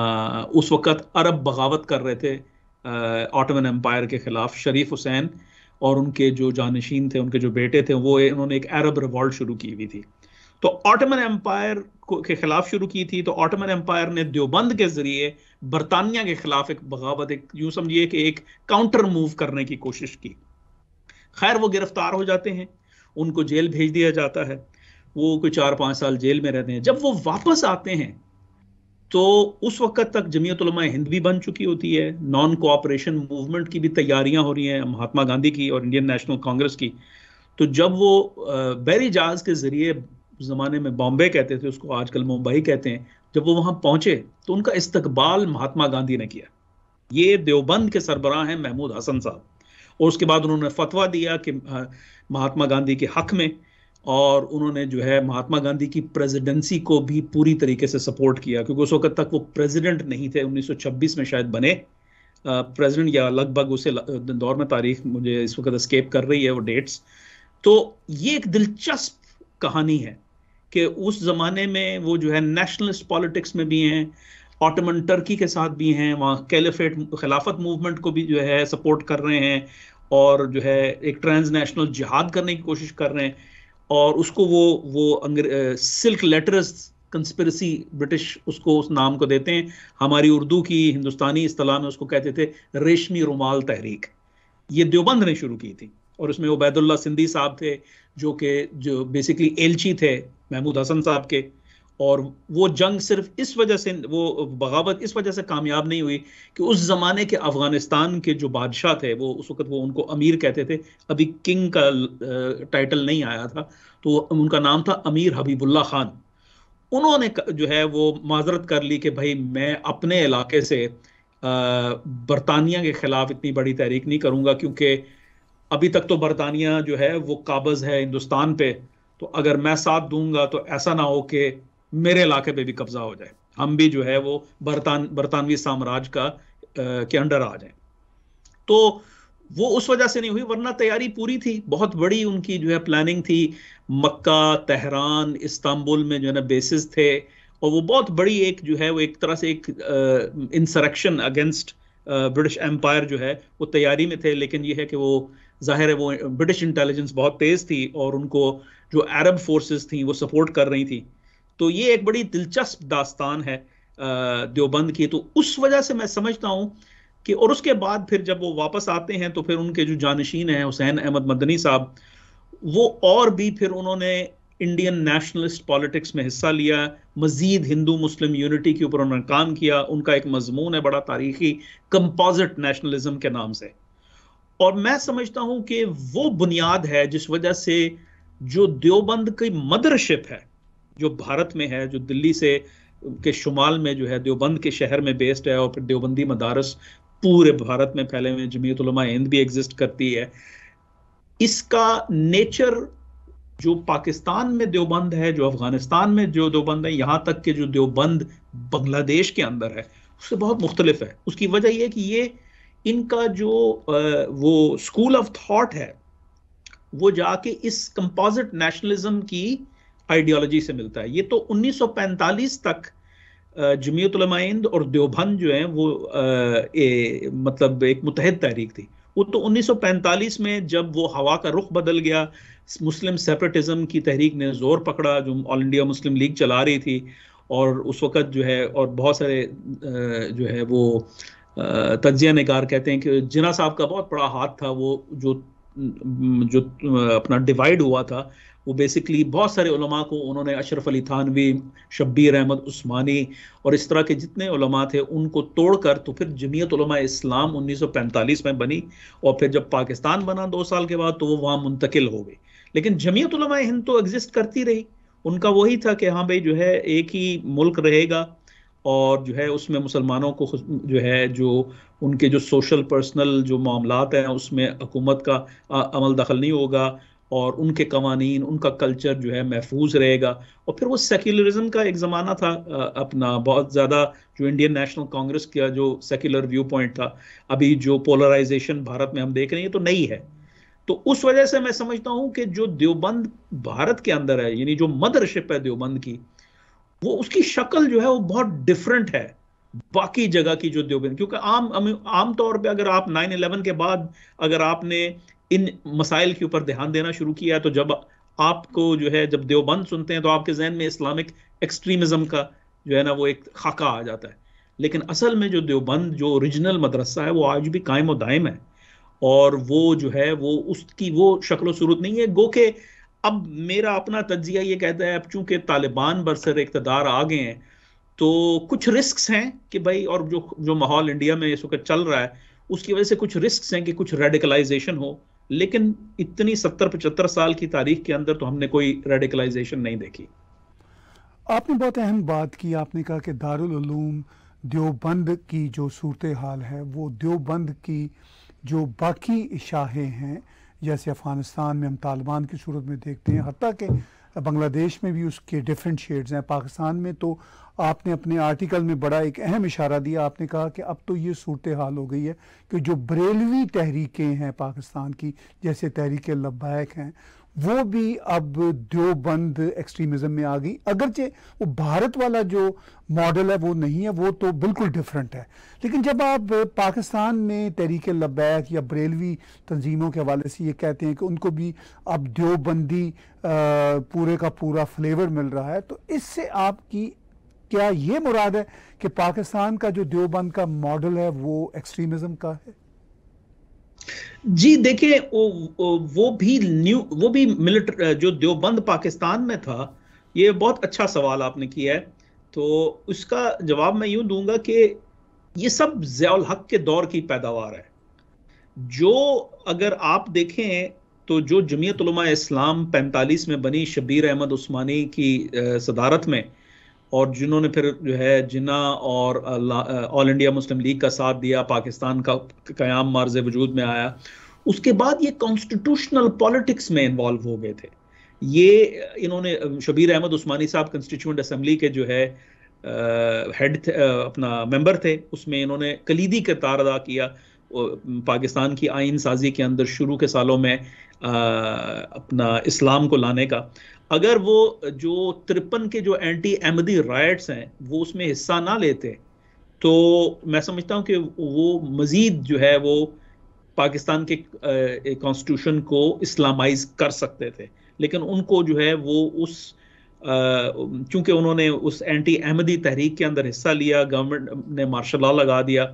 उस वक़्त अरब बगावत कर रहे थे ऑटमन एम्पायर के ख़िलाफ़ शरीफ हुसैन और उनके जो जानशीन थे उनके जो बेटे थे वो उन्होंने एक अरब रिवॉल्ट शुरू की हुई थी तो ऑटोमन एम्पायर के खिलाफ शुरू की थी तो ऑटोमन एम्पायर ने देवबंद के जरिए बरतानिया के खिलाफ एक बगावत एक यूं समझिए कि एक काउंटर मूव करने की कोशिश की खैर वो गिरफ्तार हो जाते हैं उनको जेल भेज दिया जाता है वो कोई चार पांच साल जेल में रहते हैं जब वो वापस आते हैं तो उस वक्त तक जमीयतलमा हिंद भी बन चुकी होती है नॉन कोऑपरेशन मूवमेंट की भी तैयारियां हो रही हैं महात्मा गांधी की और इंडियन नेशनल कांग्रेस की तो जब वो बैरी जहाज के जरिए उस ज़माने में बॉम्बे कहते थे उसको आजकल मुंबई कहते हैं जब वो वहाँ पहुंचे तो उनका इस्तकबाल महात्मा गांधी ने किया ये देवबंद के सरबराह हैं महमूद हसन साहब और उसके बाद उन्होंने फतवा दिया कि महात्मा गांधी के हक में और उन्होंने जो है महात्मा गांधी की प्रेसिडेंसी को भी पूरी तरीके से सपोर्ट किया क्योंकि उस वक्त तक वो प्रेसिडेंट नहीं थे 1926 में शायद बने प्रेसिडेंट या लगभग उसे दौर में तारीख मुझे इस वक्त स्केप कर रही है वो डेट्स तो ये एक दिलचस्प कहानी है कि उस ज़माने में वो जो है नेशनलिस्ट पॉलिटिक्स में भी हैं ऑटोमन टर्की के साथ भी हैं वहाँ कैलिफेट खिलाफत मूवमेंट को भी जो है सपोर्ट कर रहे हैं और जो है एक ट्रांस नेशनल जिहाद करने की कोशिश कर रहे हैं और उसको वो वो सिल्क लेटर्स कंस्पिरसी ब्रिटिश उसको उस नाम को देते हैं हमारी उर्दू की हिंदुस्तानी इतलाह में उसको कहते थे रेशमी रुमाल तहरीक ये देवबंद ने शुरू की थी और उसमें उबैदुल्ला सिंधी साहब थे जो कि जो बेसिकली एलची थे महमूद हसन साहब के और वो जंग सिर्फ इस वजह से वो बगावत इस वजह से कामयाब नहीं हुई कि उस ज़माने के अफ़गानिस्तान के जो बादशाह थे वो उस वक्त वो उनको अमीर कहते थे अभी किंग का टाइटल नहीं आया था तो उनका नाम था अमीर हबीबुल्ला खान उन्होंने जो है वो माजरत कर ली कि भाई मैं अपने इलाके से बरतानिया के ख़िलाफ़ इतनी बड़ी तहरीक नहीं करूँगा क्योंकि अभी तक तो बरतानिया जो है वो काबज है हिंदुस्तान पे तो अगर मैं साथ दूंगा तो ऐसा ना हो कि मेरे इलाके पे भी कब्जा हो जाए हम भी जो है वो बरतान बरतानवी साम्राज्य का आ, के अंडर आ जाए तो वो उस वजह से नहीं हुई वरना तैयारी पूरी थी बहुत बड़ी उनकी जो है प्लानिंग थी मक्का तहरान इस्तांबुल में जो है ना बेसिस थे और वो बहुत बड़ी एक जो है वो एक तरह से एक इंसरेक्शन अगेंस्ट ब्रिटिश एम्पायर जो है वो तैयारी में थे लेकिन ये है कि वो जाहिर है वो ब्रिटिश इंटेलिजेंस बहुत तेज़ थी और उनको जो अरब फोर्सेस थी वो सपोर्ट कर रही थी तो ये एक बड़ी दिलचस्प दास्तान है देवबंद की तो उस वजह से मैं समझता हूँ कि और उसके बाद फिर जब वो वापस आते हैं तो फिर उनके जो जानशीन हैं हुसैन अहमद मदनी साहब वो और भी फिर उन्होंने इंडियन नेशनलिस्ट पॉलिटिक्स में हिस्सा लिया मजीद हिंदू मुस्लिम यूनिटी के ऊपर उन्होंने काम किया उनका एक मजमून है बड़ा तारीखी कंपोजिट नेशनलिज्म के नाम से और मैं समझता हूं कि वो बुनियाद है जिस वजह से जो देवबंद की मदरशिप है जो भारत में है जो दिल्ली से के शुमाल में जो है देवबंद के शहर में बेस्ड है और फिर देवबंदी मदारस पूरे भारत में फैले हुए जमीयतलमा हिंद भी एग्जिस्ट करती है इसका नेचर जो पाकिस्तान में देवबंद है जो अफगानिस्तान में जो देवबंद है यहाँ तक के जो देवबंद बांग्लादेश के अंदर है उससे बहुत मुख्तलिफ है उसकी वजह यह कि ये इनका जो वो स्कूल ऑफ थॉट है वो जाके इस कंपोजिट नेशनलिज्म की आइडियोलॉजी से मिलता है ये तो 1945 तक जमीयतलमाइंद और देवबंद जो हैं वो ए, मतलब एक मुतहद तहरीक थी वो तो 1945 में जब वो हवा का रुख बदल गया मुस्लिम सेपरेटिज्म की तहरीक ने जोर पकड़ा जो ऑल इंडिया मुस्लिम लीग चला रही थी और उस वक़्त जो है और बहुत सारे जो है वो तजिया नगार कहते हैं कि जिना साहब का बहुत बड़ा हाथ था वो जो जो अपना डिवाइड हुआ था वो बेसिकली बहुत सारे उलमा को उन्होंने अशरफ अली थानवी शब्बीर अहमद उस्मानी और इस तरह के जितने उलमा थे उनको तोड़कर तो फिर जमीयत उलमा इस्लाम 1945 में बनी और फिर जब पाकिस्तान बना दो साल के बाद तो वो वहाँ मुंतकिल हो गई लेकिन जमीयत उलमा हिंद तो एग्जिस्ट करती रही उनका वही था कि हाँ भाई जो है एक ही मुल्क रहेगा और जो है उसमें मुसलमानों को जो है जो उनके जो सोशल पर्सनल जो मामला हैं उसमें हुकूमत का आ, अमल दखल नहीं होगा और उनके कवानीन उनका कल्चर जो है महफूज रहेगा और फिर वो सेक्युलरिज्म का एक ज़माना था अपना बहुत ज़्यादा जो इंडियन नेशनल कांग्रेस का जो सेक्युलर व्यू पॉइंट था अभी जो पोलराइजेशन भारत में हम देख रहे हैं तो नहीं है तो उस वजह से मैं समझता हूँ कि जो देवबंद भारत के अंदर है यानी जो मदरशिप है देवबंद की वो उसकी शक्ल जो है वो बहुत डिफरेंट है बाकी जगह की जो देवबंद क्योंकि आम तौर पे अगर आप 9/11 के बाद अगर आपने इन मसाइल के ऊपर ध्यान देना शुरू किया तो जब आपको जो है जब देवबंद सुनते हैं तो आपके जहन में इस्लामिक एक्सट्रीमिज्म का जो है ना वो एक खाका आ जाता है लेकिन असल में जो देवबंद जो ओरिजिनल मदरसा है वो आज भी कायम और दायम है और वो जो है वो उसकी वो शक्ल सूरत नहीं है गो के अब मेरा अपना तजिया ये कहता है अब चूंकि तालिबान बरसर इकतदार आ गए हैं तो कुछ रिस्क हैं कि भाई और जो जो माहौल इंडिया में इस वक्त चल रहा है उसकी वजह से कुछ रिस्क हैं कि कुछ रेडिकलाइजेशन हो लेकिन इतनी सत्तर पचहत्तर साल की तारीख के अंदर तो हमने कोई रेडिकलाइजेशन नहीं देखी
आपने बहुत अहम बात की आपने कहा कि दारुलूम देवबंद की जो सूरत हाल है वो देवबंद की जो बाकी शाहें हैं जैसे अफ़गानिस्तान में हम तालिबान की सूरत में देखते हैं हती कि बांग्लादेश में भी उसके डिफरेंट शेड्स हैं पाकिस्तान में तो आपने अपने आर्टिकल में बड़ा एक अहम इशारा दिया आपने कहा कि अब तो ये सूरत हाल हो गई है कि जो बरेलवी तहरीकें हैं पाकिस्तान की जैसे तहरीक लब्बैक हैं वो भी अब देवबंद एक्सट्रीमिज्म में आ गई अगरचे वो भारत वाला जो मॉडल है वो नहीं है वो तो बिल्कुल डिफरेंट है लेकिन जब आप पाकिस्तान में तहरीक लबैक या बरेलवी तंजीमों के हवाले से ये कहते हैं कि उनको भी अब देवबंदी पूरे का पूरा फ्लेवर मिल रहा है तो इससे आपकी क्या ये मुराद है कि पाकिस्तान का जो देवबंद का मॉडल है वो एक्सट्रीमिज़म का है
जी देखिए वो भी न्यू वो भी मिलिट्री जो देवबंद पाकिस्तान में था ये बहुत अच्छा सवाल आपने किया है तो उसका जवाब मैं यूं दूंगा कि ये सब जयाल हक के दौर की पैदावार है जो अगर आप देखें तो जो जमीयत इस्लाम 45 में बनी शबीर अहमद उस्मानी की सदारत में और जिन्होंने फिर जो है जिना और ऑल इंडिया मुस्लिम लीग का साथ दिया पाकिस्तान का क्याम मार्ज वजूद में आया उसके बाद ये कॉन्स्टिट्यूशनल पॉलिटिक्स में इन्वॉल्व हो गए थे ये इन्होंने शबीर अहमद उस्मानी साहब कंस्टिट्यूंट असम्बली के जो है हेड अपना मेंबर थे उसमें इन्होंने कलीदी किरदार अदा किया पाकिस्तान की आइन साजी के अंदर शुरू के सालों में आ, अपना इस्लाम को लाने का अगर वो जो तिरपन के जो एंटी अहमदी राइट्स हैं वो उसमें हिस्सा ना लेते तो मैं समझता हूँ कि वो मज़ीद जो है वो पाकिस्तान के कॉन्स्टिट्यूशन को इस्लामाइज कर सकते थे लेकिन उनको जो है वो उस चूंकि उन्होंने उस एंटी अहमदी तहरीक के अंदर हिस्सा लिया गवर्नमेंट ने मार्शल लॉ लगा दिया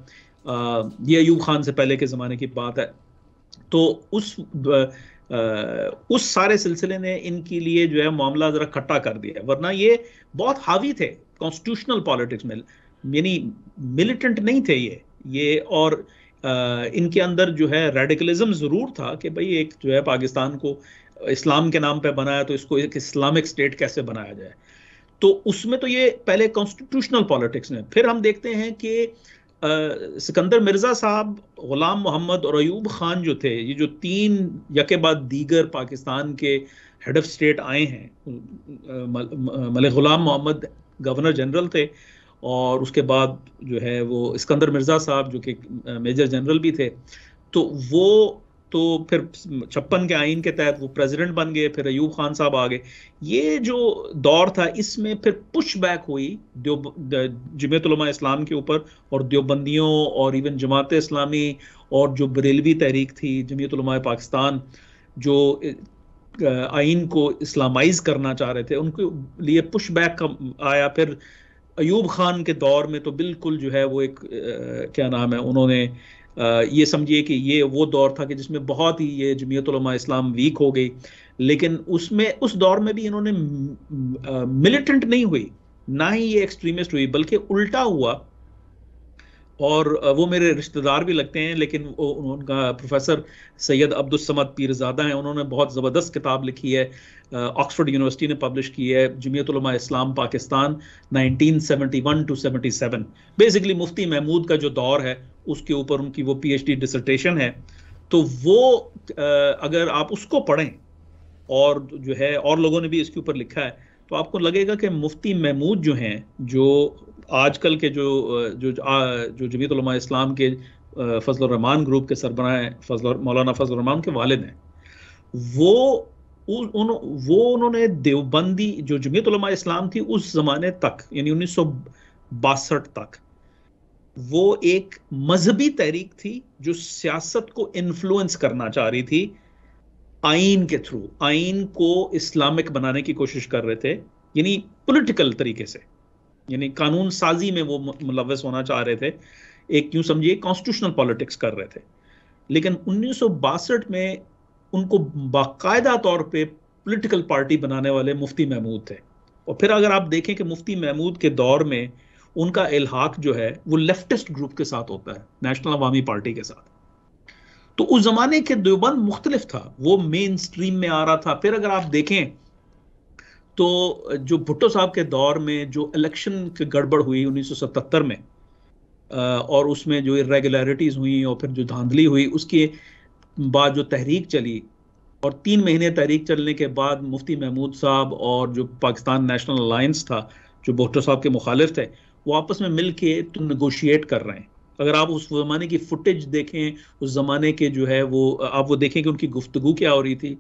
ये अयूब खान से पहले के ज़माने की बात है तो उस आ, उस सारे सिलसिले ने इनके लिए जो है मामला ज़रा खट्टा कर दिया है वरना ये बहुत हावी थे कॉन्स्टिट्यूशनल पॉलिटिक्स में यानी मिलिटेंट नहीं थे ये ये और आ, इनके अंदर जो है रेडिकलिज्म ज़रूर था कि भाई एक जो है पाकिस्तान को इस्लाम के नाम पे बनाया तो इसको एक इस्लामिक स्टेट कैसे बनाया जाए तो उसमें तो ये पहले कॉन्स्टिट्यूशनल पॉलिटिक्स में फिर हम देखते हैं कि सिकंदर मिर्ज़ा साहब ग़ुलाम मोहम्मद और अयूब ख़ान जो थे ये जो तीन यके बाद दीगर पाकिस्तान के हेड ऑफ स्टेट आए हैं मल ग़ुलाम मोहम्मद गवर्नर जनरल थे और उसके बाद जो है वो सिकंदर मिर्ज़ा साहब जो कि मेजर जनरल भी थे तो वो तो फिर छप्पन के आइन के तहत वो प्रेसिडेंट बन गए फिर अयूब खान साहब आ गए ये जो दौर था इसमें फिर पुश बैक हुई जमेतलमा इस्लाम के ऊपर और देवबंदियों और इवन जमात इस्लामी और जो बरेलवी तहरीक थी जमयतलमा पाकिस्तान जो आइन को इस्लामाइज करना चाह रहे थे उनके लिए पुश बैक का आया फिर अयूब खान के दौर में तो बिल्कुल जो है वो एक आ, क्या नाम है उन्होंने ये समझिए कि ये वो दौर था कि जिसमें बहुत ही ये जमीयतलमा इस्लाम वीक हो गई लेकिन उसमें उस दौर में भी इन्होंने मिलिटेंट नहीं हुई ना ही ये एक्सट्रीमिस्ट हुई बल्कि उल्टा हुआ और वो मेरे रिश्तेदार भी लगते हैं लेकिन उनका प्रोफेसर सैयद अब्दुलसमद पीरजादा हैं उन्होंने बहुत ज़बरदस्त किताब लिखी है ऑक्सफोर्ड यूनिवर्सिटी ने पब्लिश की है जमीयतलमा इस्लाम पाकिस्तान 1971 टू 77 बेसिकली मुफ्ती महमूद का जो दौर है उसके ऊपर उनकी वो पीएचडी डिसर्टेशन है तो वो अगर आप उसको पढ़ें और जो है और लोगों ने भी इसके ऊपर लिखा है तो आपको लगेगा कि मुफ्ती महमूद जो हैं जो आजकल के जो जो जो जमीतलमा इस्लाम के फजल रहमान ग्रुप के सरबराह हैं फजल मौलाना फजल रहमान के वालिद हैं वो उन वो उन्होंने देवबंदी जो जमीतलमा इस्लाम थी उस ज़माने तक यानी उन्नीस सौ बासठ तक वो एक मजहबी तहरीक थी जो सियासत को इन्फ्लुएंस करना चाह रही थी आइन के थ्रू आइन को इस्लामिक बनाने की कोशिश कर रहे थे यानी पॉलिटिकल तरीके से यानी कानून साजी में वो मुलवस होना चाह रहे थे एक यूं समझिए कॉन्स्टिट्यूशनल पॉलिटिक्स कर रहे थे लेकिन उन्नीस में उनको बाकायदा तौर पे पॉलिटिकल पार्टी बनाने वाले मुफ्ती महमूद थे और फिर अगर आप देखें कि मुफ्ती महमूद के दौर में उनका इलाहाक जो है वो लेफ्टिस्ट ग्रुप के साथ होता है नेशनल अवामी पार्टी के साथ तो उस जमाने के देवबंद मुख्तलिफ था वो मेन स्ट्रीम में आ रहा था फिर अगर आप देखें तो जो भुट्टो साहब के दौर में जो इलेक्शन की गड़बड़ हुई 1977 में और उसमें जो इरेगुलरिटीज़ हुई और फिर जो धांधली हुई उसके बाद जो तहरीक चली और तीन महीने तहरीक चलने के बाद मुफ्ती महमूद साहब और जो पाकिस्तान नेशनल अलायंस था जो भुट्टो साहब के मुखालिफ थे वो आपस में मिल के तो नगोशिएट कर रहे हैं अगर आप उस ज़माने की फुटेज देखें उस ज़माने के जो है वो आप वो देखें कि उनकी गुफ्तु क्या हो रही थी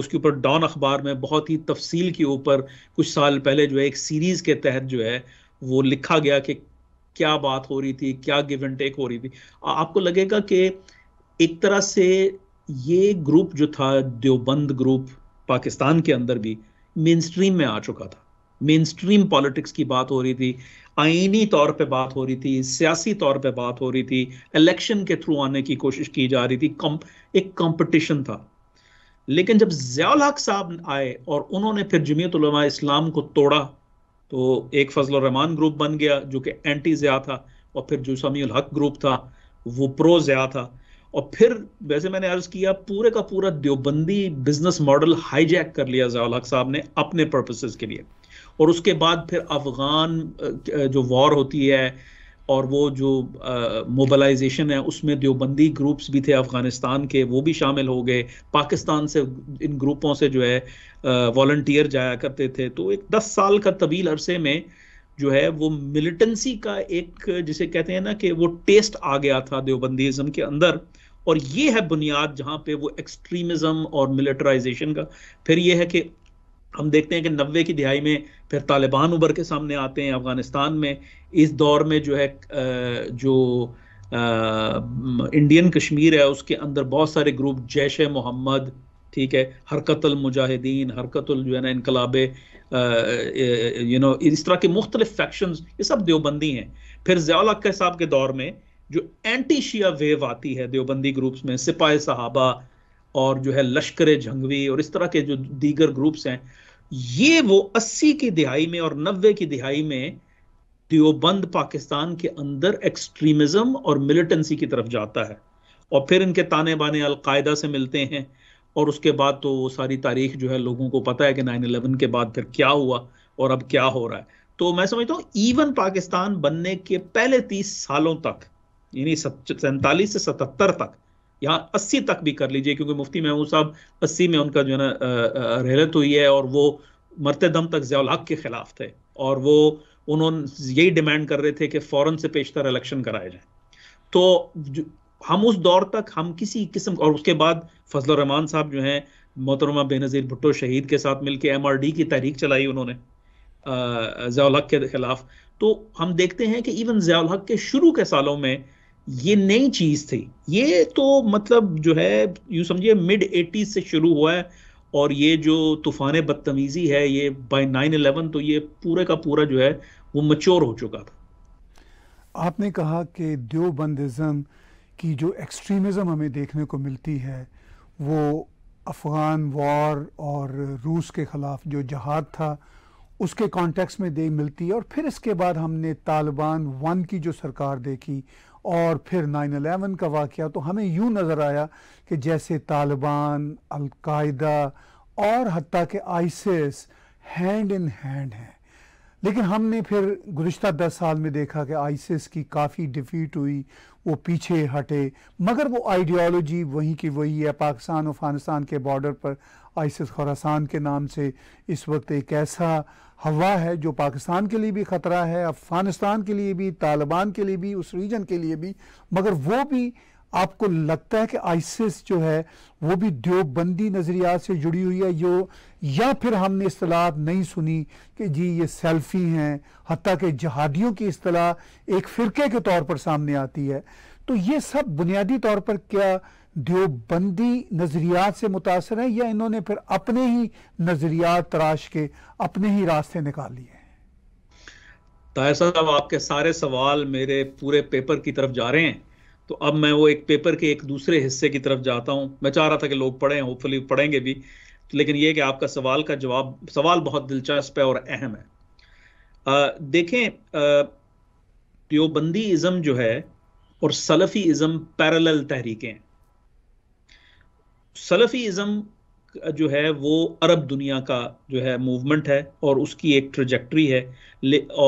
उसके ऊपर डॉन अखबार में बहुत ही तफसील के ऊपर कुछ साल पहले जो है एक सीरीज़ के तहत जो है वो लिखा गया कि क्या बात हो रही थी क्या गिव एंड टेक हो रही थी आपको लगेगा कि एक तरह से ये ग्रुप जो था देवबंद ग्रुप पाकिस्तान के अंदर भी मेन स्ट्रीम में आ चुका था मेन स्ट्रीम पॉलिटिक्स की बात हो रही थी आइनी तौर पे बात हो रही थी सियासी तौर पे बात हो रही थी इलेक्शन के थ्रू आने की कोशिश की जा रही थी कम, एक कंपटीशन था लेकिन जब जयाल हक साहब आए और उन्होंने फिर जमीयत इस्लाम को तोड़ा तो एक फजल रहमान ग्रुप बन गया जो कि एंटी ज़िया था और फिर जो समील हक ग्रुप था वो प्रो ज़िया था और फिर वैसे मैंने अर्ज किया पूरे का पूरा देवबंदी बिजनेस मॉडल हाईजैक कर लिया जयाल हक साहब ने अपने पर्पसेस के लिए और उसके बाद फिर अफगान जो वॉर होती है और वो जो मोबलाइजेशन है उसमें देवबंदी ग्रुप्स भी थे अफ़गानिस्तान के वो भी शामिल हो गए पाकिस्तान से इन ग्रुपों से जो है वॉल्टियर जाया करते थे तो एक दस साल का तवील अरसे में जो है वो मिलिटेंसी का एक जिसे कहते हैं ना कि वो टेस्ट आ गया था देवबंदीज़म के अंदर और ये है बुनियाद जहाँ पे वो एक्सट्रीमिज़म और मिलिटराइजेशन का फिर ये है कि हम देखते हैं कि नब्बे की दिहाई में फिर तालिबान उभर के सामने आते हैं अफगानिस्तान में इस दौर में जो है जो इंडियन कश्मीर है उसके अंदर बहुत सारे ग्रुप जैश मोहम्मद ठीक है हरकतल मुजाहिदीन हरकतल जो है ना इनकलाब यू नो इस तरह के मुख्तलिफ फैक्शन ये सब देवबंदी हैं फिर जयाल अक्का साहब के दौर में जो एंटी शिया वेव आती है देवबंदी ग्रुप्स में सिपाही सहाबा और जो है लश्कर जंगवी और इस तरह के जो दीगर ग्रुप्स हैं ये वो 80 की दिहाई में और 90 की दिहाई में दियोबंद पाकिस्तान के अंदर एक्सट्रीमिज्म और मिलिटेंसी की तरफ जाता है और फिर इनके ताने बाने अलकायदा से मिलते हैं और उसके बाद तो वो सारी तारीख जो है लोगों को पता है कि नाइन अलेवन के बाद फिर क्या हुआ और अब क्या हो रहा है तो मैं समझता हूँ इवन पाकिस्तान बनने के पहले तीस सालों तक यानी सैंतालीस से सतहत्तर तक यहाँ अस्सी तक भी कर लीजिए क्योंकि मुफ्ती महमूद साहब अस्सी में उनका जो है ना रहलत हुई है और वो मरते दम तक जयालाक के खिलाफ थे और वो उन्होंने यही डिमांड कर रहे थे कि फ़ौरन से पेशतर इलेक्शन कराए जाए तो हम उस दौर तक हम किसी किस्म और उसके बाद फजल रहमान साहब जो हैं मोहतरमा बेनज़ीर भुट्टो शहीद के साथ मिलकर एम आर डी की तहरीक चलाई उन्होंने जयाल के खिलाफ तो हम देखते हैं कि इवन जयाल के शुरू के सालों में ये नई चीज थी ये तो मतलब जो है यू समझिए मिड एटीज से शुरू हुआ है और ये जो तूफान बदतमीजी है ये बाय नाइन अलेवन तो ये पूरे का पूरा जो है वो मच्योर हो चुका
था आपने कहा कि देवबंदिज्म की जो एक्सट्रीमिज्म हमें देखने को मिलती है वो अफ़गान वॉर और रूस के ख़िलाफ़ जो जहाद था उसके कॉन्टेक्स्ट में दे मिलती है और फिर इसके बाद हमने तालिबान वन की जो सरकार देखी और फिर 9/11 का वाक़ तो हमें यूँ नज़र आया कि जैसे तालिबान अलकायदा और हती के आइसिस हैंड इन हैंड हैं लेकिन हमने फिर गुज्त दस साल में देखा कि आइसिस की काफ़ी डिफीट हुई वो पीछे हटे मगर वो आइडियोलॉजी वहीं की वही है पाकिस्तान अफगानिस्तान के बॉर्डर पर आइसिस खुरासान के नाम से इस वक्त एक ऐसा हवा है जो पाकिस्तान के लिए भी ख़तरा है अफ़गानिस्तान के लिए भी तालिबान के लिए भी उस रीजन के लिए भी मगर वो भी आपको लगता है कि आइसिस जो है वो भी देवबंदी नज़रियात से जुड़ी हुई है जो या फिर हमने असलाह नहीं सुनी कि जी ये सेल्फी हैं हती कि जहादियों की असलाह एक फ़िरके के तौर पर सामने आती है तो ये सब बुनियादी तौर पर क्या देवबंदी नज़रियात से मुतासर हैं या इन्होंने फिर अपने ही नज़रियात तराश के अपने ही रास्ते निकाल लिए हैं
ताहिर साहब आपके सारे सवाल मेरे पूरे पेपर की तरफ जा रहे हैं तो अब मैं वो एक पेपर के एक दूसरे हिस्से की तरफ जाता हूँ मैं चाह रहा था कि लोग पढ़ें होपफुली पढ़ेंगे भी तो लेकिन ये कि आपका सवाल का जवाब सवाल बहुत दिलचस्प है और अहम है आ, देखें देवबंदी इज़म जो है और सलफ़ी इज़म पैरल तहरीकें सलफ़ीज़म जो है वो अरब दुनिया का जो है मूवमेंट है और उसकी एक ट्रजेक्ट्री है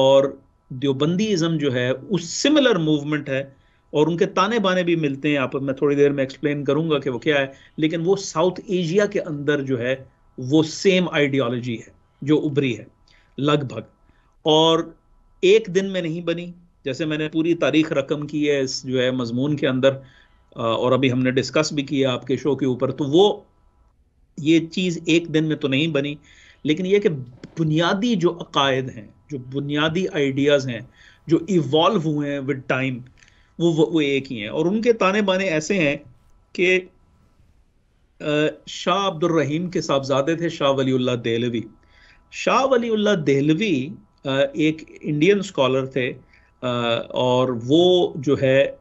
और देवबंदीज़म जो है उस सिमिलर मूवमेंट है और उनके ताने बाने भी मिलते हैं आप मैं थोड़ी देर में एक्सप्लेन करूंगा कि वो क्या है लेकिन वो साउथ एशिया के अंदर जो है वो सेम आइडियोलॉजी है जो उभरी है लगभग और एक दिन में नहीं बनी जैसे मैंने पूरी तारीख रकम की है इस जो है मजमून के अंदर और अभी हमने डिस्कस भी किया आपके शो के ऊपर तो वो ये चीज़ एक दिन में तो नहीं बनी लेकिन ये कि बुनियादी जो अकायद हैं जो बुनियादी आइडियाज़ हैं जो इवॉल्व हुए हैं विद टाइम वो वो एक ही हैं और उनके ताने बाने ऐसे हैं कि शाह अब्दुल रहीम के साहबजादे थे शाह वलीउल्ला देहलवी शाह वलीउल्ला देहलवी एक इंडियन स्कॉलर थे और वो जो है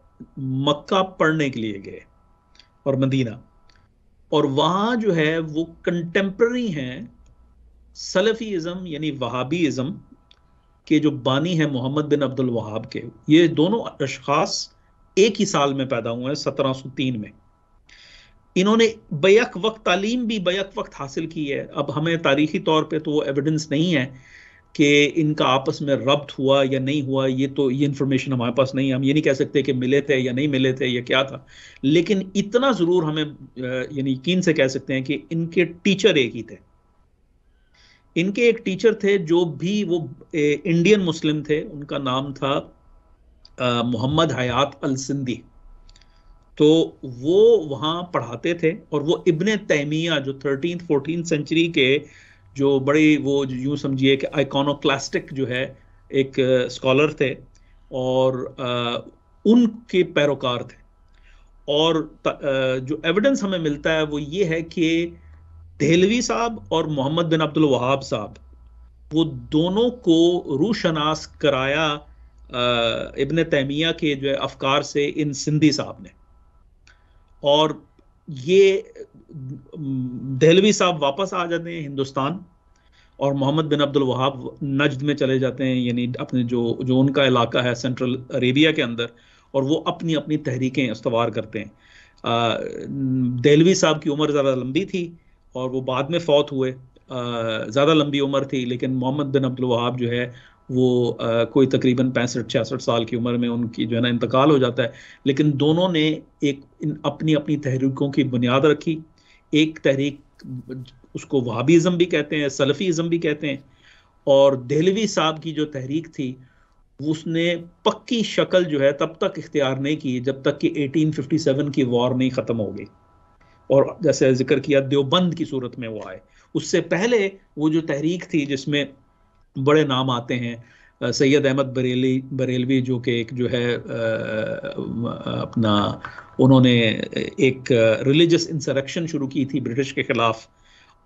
मक्का पढ़ने के लिए गए और मदीना और वहां जो है वो कंटेम्प्ररी हैं सलफ़ीज़म यानी वहाबीज़म के जो बानी है मोहम्मद बिन अब्दुल वहाब के ये दोनों अशखास एक ही साल में पैदा हुए हैं सत्रह सौ तीन में इन्होंने बैक वक्त तालीम भी बैक वक्त हासिल की है अब हमें तारीखी तौर पे तो वो एविडेंस नहीं है कि इनका आपस में रब्त हुआ या नहीं हुआ ये तो ये इन्फॉर्मेशन हमारे पास नहीं है हम ये नहीं कह सकते कि मिले थे या नहीं मिले थे या क्या था लेकिन इतना ज़रूर हमें यानी यकीन से कह सकते हैं कि इनके टीचर एक ही थे इनके एक टीचर थे जो भी वो इंडियन मुस्लिम थे उनका नाम था मोहम्मद हयात अल सिंधी तो वो वहाँ पढ़ाते थे और वो इब्ने तैमिया जो थर्टीन फोर्टीन सेंचुरी के जो बड़े वो यूँ समझिए कि आइकोनोक्लास्टिक जो है एक स्कॉलर थे और उनके पैरोकार थे और जो एविडेंस हमें मिलता है वो ये है कि देहलवी साहब और मोहम्मद बिन अब्दुल वहाब साहब वो दोनों को रूशनास कराया इबन तैमिया के जो है अफकार से इन सिंधी साहब ने और ये दहलवी साहब वापस आ जाते हैं हिंदुस्तान और Muhammad bin Abdul Wahhab Najd में चले जाते हैं यानी अपने जो जो उनका इलाका है सेंट्रल अरेबिया के अंदर और वो अपनी अपनी तहरीकें इस्तवार करते हैं दहलवी साहब की उम्र ज़्यादा लंबी थी और वो बाद में फौत हुए ज़्यादा लंबी उम्र थी लेकिन मोहम्मद बिन अब्दुल वहाब जो है वो आ, कोई तकरीबन पैंसठ छियासठ साल की उम्र में उनकी जो है ना इंतकाल हो जाता है लेकिन दोनों ने एक इन अपनी अपनी तहरीकों की बुनियाद रखी एक तहरीक उसको वहाबीज़म भी कहते हैं सलफ़ीज़म भी कहते हैं और दहलवी साहब की जो तहरीक थी उसने पक्की शक्ल जो है तब तक इख्तियार नहीं की जब तक कि 1857 की वॉर नहीं ख़त्म हो गई और जैसे जिक्र किया देवबंद की सूरत में वो आए उससे पहले वो जो तहरीक थी जिसमें बड़े नाम आते हैं सैयद अहमद बरेली बरेलवी जो कि एक जो है अपना उन्होंने एक रिलीजियस इंसरक्शन शुरू की थी ब्रिटिश के ख़िलाफ़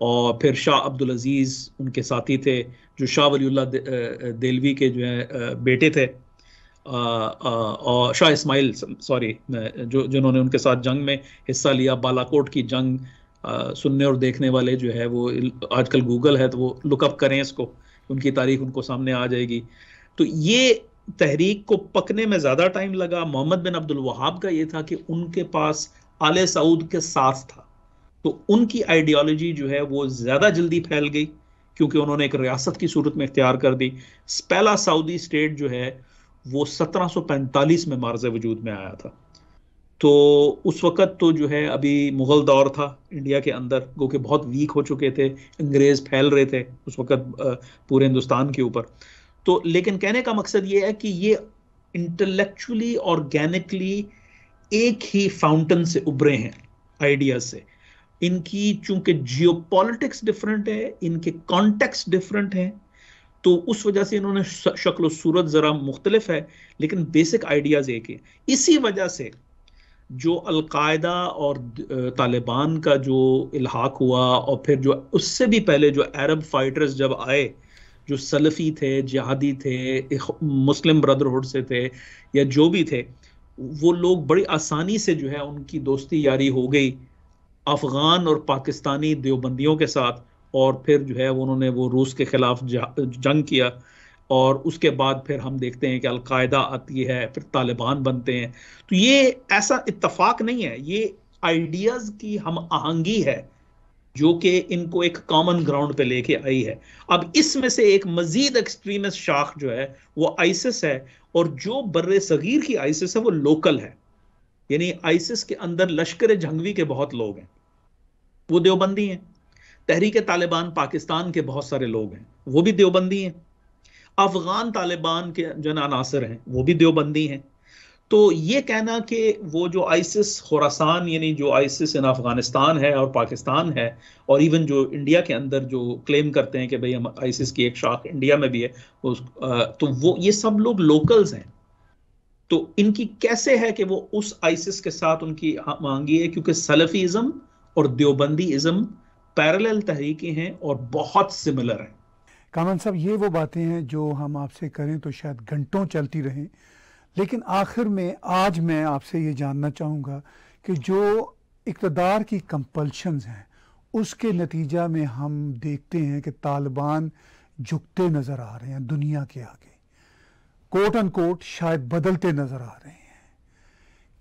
और फिर शाह अब्दुल अजीज़ उनके साथी थे जो शाह वलील्ला दे, देलवी के जो है बेटे थे और शाह इस्माइल सॉरी जो जिन्होंने उनके साथ जंग में हिस्सा लिया बालाकोट की जंग सुनने और देखने वाले जो है वो आजकल गूगल है तो वो लुकअप करें इसको उनकी तारीख उनको सामने आ जाएगी तो ये तहरीक को पकने में ज़्यादा टाइम लगा मोहम्मद बिन अब्दुल वहाब का ये था कि उनके पास आले सऊद के साथ था तो उनकी आइडियोलॉजी जो है वो ज़्यादा जल्दी फैल गई क्योंकि उन्होंने एक रियासत की सूरत में इख्तियार कर दी पहला सऊदी स्टेट जो है वो 1745 में मार्ज वजूद में आया था तो उस वक़्त तो जो है अभी मुग़ल दौर था इंडिया के अंदर गो के बहुत वीक हो चुके थे अंग्रेज़ फैल रहे थे उस वक़्त पूरे हिंदुस्तान के ऊपर तो लेकिन कहने का मकसद ये है कि ये इंटेलेक्चुअली ऑर्गेनिकली एक ही फाउंटन से उभरे हैं आइडियाज से इनकी चूंकि जियोपॉलिटिक्स डिफरेंट है इनके कॉन्टेक्स्ट डिफरेंट हैं तो उस वजह से इन्होंने शक्ल सूरत ज़रा मुख्तलिफ है लेकिन बेसिक आइडियाज़ एक हैं इसी वजह से जो अलकायदा और तालिबान का जो इलाहाक हुआ और फिर जो उससे भी पहले जो अरब फाइटर्स जब आए जो सलफ़ी थे जहादी थे मुस्लिम ब्रदरहुड से थे या जो भी थे वो लोग बड़ी आसानी से जो है उनकी दोस्ती यारी हो गई अफ़गान और पाकिस्तानी देवबंदियों के साथ और फिर जो है उन्होंने वो रूस के ख़िलाफ़ जंग किया और उसके बाद फिर हम देखते हैं कि अलकायदा आती है फिर तालिबान बनते हैं तो ये ऐसा इतफाक नहीं है ये आइडियाज़ की हम आहंगी है जो कि इनको एक कॉमन ग्राउंड पे लेके आई है अब इसमें से एक मजीद एक्सट्रीमिस्ट शाख जो है वो आइसिस है और जो बर सगीर की आइसिस है वो लोकल है यानी आइसिस के अंदर लश्कर जंगवी के बहुत लोग हैं वो देवबंदी हैं तहरीक तालिबान पाकिस्तान के बहुत सारे लोग हैं वो भी देवबंदी हैं अफगान तालिबान के जो ना अनासर हैं वो भी देवबंदी हैं तो ये कहना कि वो जो आइसिस खुरासान यानी जो आइसिस इन अफगानिस्तान है और पाकिस्तान है और इवन जो इंडिया के अंदर जो क्लेम करते हैं कि भाई हम आइसिस की एक शाख इंडिया में भी है उस तो वो ये सब लोग लोकल्स हैं तो इनकी कैसे है कि वो उस आइसिस के साथ उनकी मांगी है क्योंकि सलफ़ीज़म और देवबंदी इज़म पैरल तहरीकें हैं और बहुत सिमिलर हैं
कामन साहब ये वो बातें हैं जो हम आपसे करें तो शायद घंटों चलती रहें लेकिन आखिर में आज मैं आपसे ये जानना चाहूँगा कि जो इकतदार की कंपल्शन हैं उसके नतीजा में हम देखते हैं कि तालिबान झुकते नज़र आ रहे हैं दुनिया के आगे कोट अन कोट शायद बदलते नज़र आ रहे हैं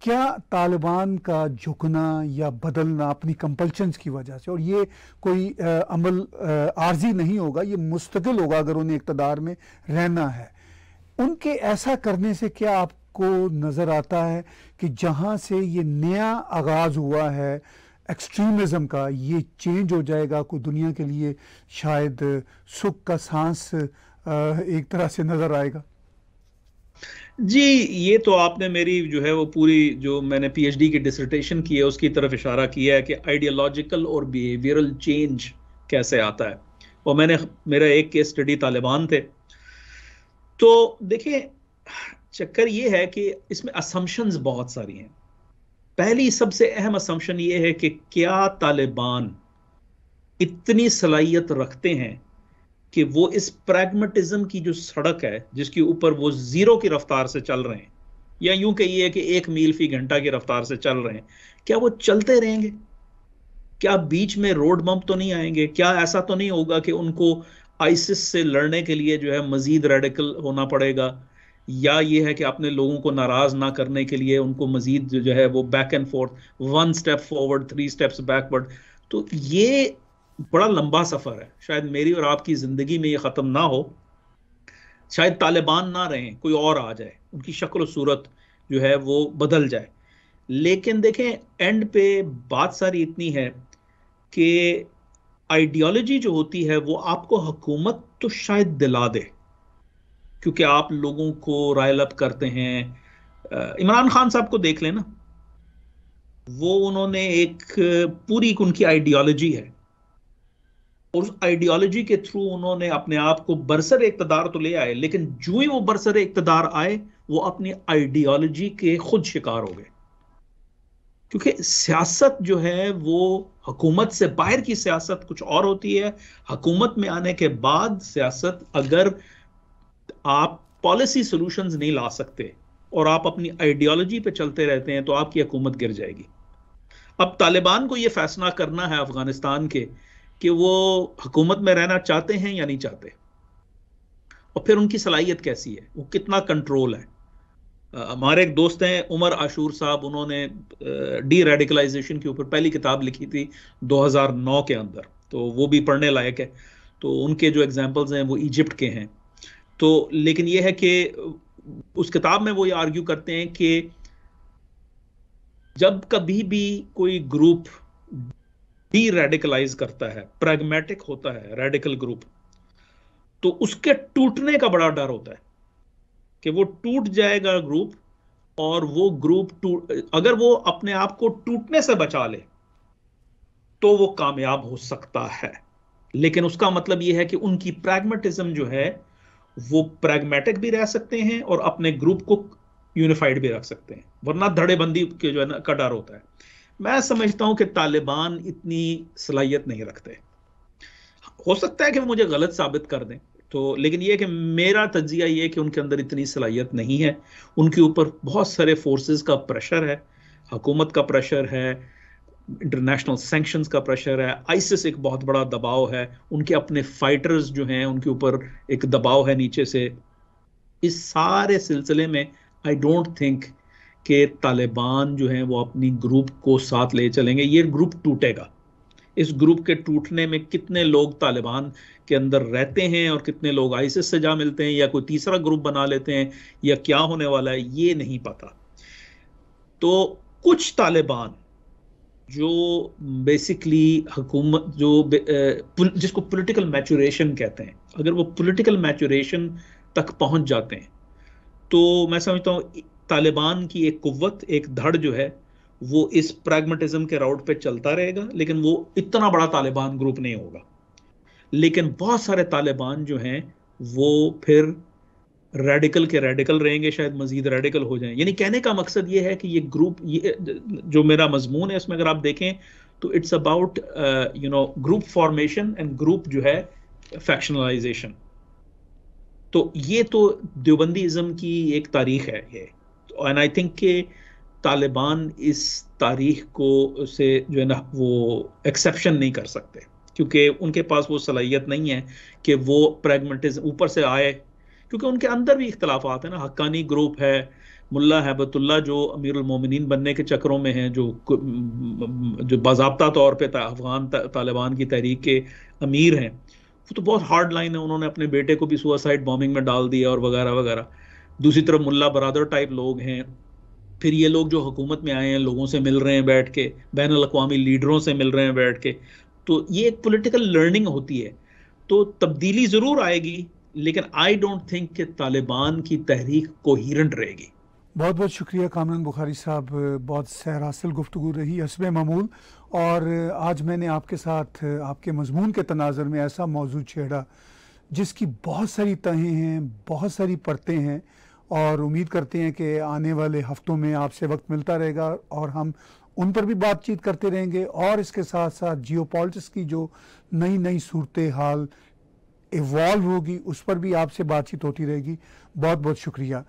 क्या तालिबान का झुकना या बदलना अपनी कंपल्शंस की वजह से और ये कोई आ, अमल आ, आर्जी नहीं होगा ये मुस्तकिल होगा अगर उन्हें इकतदार में रहना है उनके ऐसा करने से क्या आपको नज़र आता है कि जहाँ से ये नया आगाज़ हुआ है एक्सट्रीमिज़म का ये चेंज हो जाएगा कोई दुनिया के लिए शायद सुख का सांस एक तरह से नज़र आएगा
जी ये तो आपने मेरी जो है वो पूरी जो मैंने पीएचडी की डिसर्टेशन की है उसकी तरफ इशारा किया है कि आइडियोलॉजिकल और बिहेवियरल चेंज कैसे आता है और मैंने मेरा एक केस स्टडी तालिबान थे तो देखिए चक्कर ये है कि इसमें असम्पशंस बहुत सारी हैं पहली सबसे अहम असम्पशन ये है कि क्या तालिबान इतनी सलाहियत रखते हैं कि वो इस प्रैग्मेटिज्म की जो सड़क है जिसके ऊपर वो जीरो की रफ्तार से चल रहे हैं या यूं कहिए कि एक मील फी घंटा की रफ्तार से चल रहे हैं क्या वो चलते रहेंगे क्या बीच में रोड बम्प तो नहीं आएंगे क्या ऐसा तो नहीं होगा कि उनको आइसिस से लड़ने के लिए जो है मजीद रेडिकल होना पड़ेगा या ये है कि अपने लोगों को नाराज ना करने के लिए उनको मजीद जो है वो back and forth one step forward three steps backward तो ये बड़ा लंबा सफ़र है शायद मेरी और आपकी ज़िंदगी में ये ख़त्म ना हो शायद तालिबान ना रहे कोई और आ जाए उनकी शक्ल सूरत जो है वो बदल जाए लेकिन देखें एंड पे बात सारी इतनी है कि आइडियोलॉजी जो होती है वो आपको हकूमत तो शायद दिला दे क्योंकि आप लोगों को रायल अप करते हैं इमरान खान साहब को देख लेना वो उन्होंने एक पूरी उनकी आइडियोलॉजी है और उस आइडियोलॉजी के थ्रू उन्होंने अपने आप को बरसर इकतदार तो ले आए लेकिन जो ही वो बरसर इकतदार आए वो अपनी आइडियोलॉजी के खुद शिकार हो गए क्योंकि सियासत जो है वो हकूमत से बाहर की सियासत कुछ और होती है हकूमत में आने के बाद सियासत अगर आप पॉलिसी सॉल्यूशंस नहीं ला सकते और आप अपनी आइडियोलॉजी पे चलते रहते हैं तो आपकी हुकूमत गिर जाएगी अब तालिबान को यह फैसला करना है अफगानिस्तान के कि वो हुकूमत में रहना चाहते हैं या नहीं चाहते और फिर उनकी सलाहियत कैसी है वो कितना कंट्रोल है हमारे एक दोस्त हैं उमर आशूर साहब उन्होंने डी रेडिकलाइजेशन के ऊपर पहली किताब लिखी थी 2009 के अंदर तो वो भी पढ़ने लायक है तो उनके जो एग्जाम्पल्स हैं वो इजिप्ट के हैं तो लेकिन ये है कि उस किताब में वो ये आर्ग्यू करते हैं कि जब कभी भी कोई ग्रुप डी रेडिकलाइज करता है प्रेगमेटिक होता है रेडिकल ग्रुप तो उसके टूटने का बड़ा डर होता है कि वो टूट जाएगा ग्रुप और वो ग्रुप टूट अगर वो अपने आप को टूटने से बचा ले तो वो कामयाब हो सकता है लेकिन उसका मतलब यह है कि उनकी प्रैग्मेटिज्म जो है वो प्रैग्मेटिक भी रह सकते हैं और अपने ग्रुप को यूनिफाइड भी रख सकते हैं वरना धड़ेबंदी के जो है ना का डर होता है मैं समझता हूं कि तालिबान इतनी सलाहियत नहीं रखते हो सकता है कि मुझे गलत साबित कर दें तो लेकिन यह कि मेरा तजिया ये कि उनके अंदर इतनी सलाहियत नहीं है उनके ऊपर बहुत सारे फोर्सेस का प्रेशर है हुकूमत का प्रेशर है इंटरनेशनल सेंक्शंस का प्रेशर है आइसिस एक बहुत बड़ा दबाव है उनके अपने फाइटर्स जो हैं उनके ऊपर एक दबाव है नीचे से इस सारे सिलसिले में आई डोंट थिंक कि तालिबान जो हैं वो अपनी ग्रुप को साथ ले चलेंगे ये ग्रुप टूटेगा इस ग्रुप के टूटने में कितने लोग तालिबान के अंदर रहते हैं और कितने लोग आइसिस से जा मिलते हैं या कोई तीसरा ग्रुप बना लेते हैं या क्या होने वाला है ये नहीं पता तो कुछ तालिबान जो बेसिकली हुकूमत जो जिसको पॉलिटिकल मैचुरेशन कहते हैं अगर वो पॉलिटिकल मैचुरेशन तक पहुंच जाते हैं तो मैं समझता हूँ तालिबान की एक कुत एक धड़ जो है वो इस प्रैग्मेटिज्म के राउट पे चलता रहेगा लेकिन वो इतना बड़ा तालिबान ग्रुप नहीं होगा लेकिन बहुत सारे तालिबान जो हैं वो फिर रेडिकल के रेडिकल रहेंगे शायद मजीद रेडिकल हो जाएं यानी कहने का मकसद ये है कि ये ग्रुप ये जो मेरा मजमून है इसमें अगर आप देखें तो it's about you know group formation and group जो है फैक्शनलाइजेशन तो ये तो देवबंदी इज़म की एक तारीख है ये एंड आई थिंक के तालिबान इस तारीख को से जो है ना वो एक्सेप्शन नहीं कर सकते क्योंकि उनके पास वो सलाहियत नहीं है कि वो प्रेगमेटिज्म ऊपर से आए क्योंकि उनके अंदर भी इख्तलाफात हैं ना हक्कानी ग्रुप है मुल्ला हैबतुल्ला जो अमीरमिन बनने के चक्रों में हैं जो जो बाबा तौर पर अफगान ता, तालिबान की तहरीक के अमीर हैं वो तो बहुत हार्ड लाइन है उन्होंने अपने बेटे को भी सुसाइड बॉम्बिंग में डाल दिया और वगैरह वगैरह दूसरी तरफ मुल्ला बरदर टाइप लोग हैं फिर ये लोग जो हुकूमत में आए हैं लोगों से मिल रहे हैं बैठ के बैन अवी लीडरों से मिल रहे हैं बैठ के तो ये एक पोलिटिकल लर्निंग होती है तो तब्दीली ज़रूर आएगी लेकिन आई डोंट थिंक कि तालिबान की तहरीक कोहिरेंट रहेगी
बहुत बहुत शुक्रिया कामरान बुखारी साहब बहुत सहर हासिल गुफ्तु रही हसब ममूल और आज मैंने आपके साथ आपके मजमून के तनाजर में ऐसा मौजूद छेड़ा जिसकी बहुत सारी तहें हैं बहुत सारी परतें हैं और उम्मीद करते हैं कि आने वाले हफ्तों में आपसे वक्त मिलता रहेगा और हम उन पर भी बातचीत करते रहेंगे और इसके साथ साथ जियो की जो नई नई सूरत हाल इवॉल्व होगी उस पर भी आपसे बातचीत होती रहेगी बहुत बहुत शुक्रिया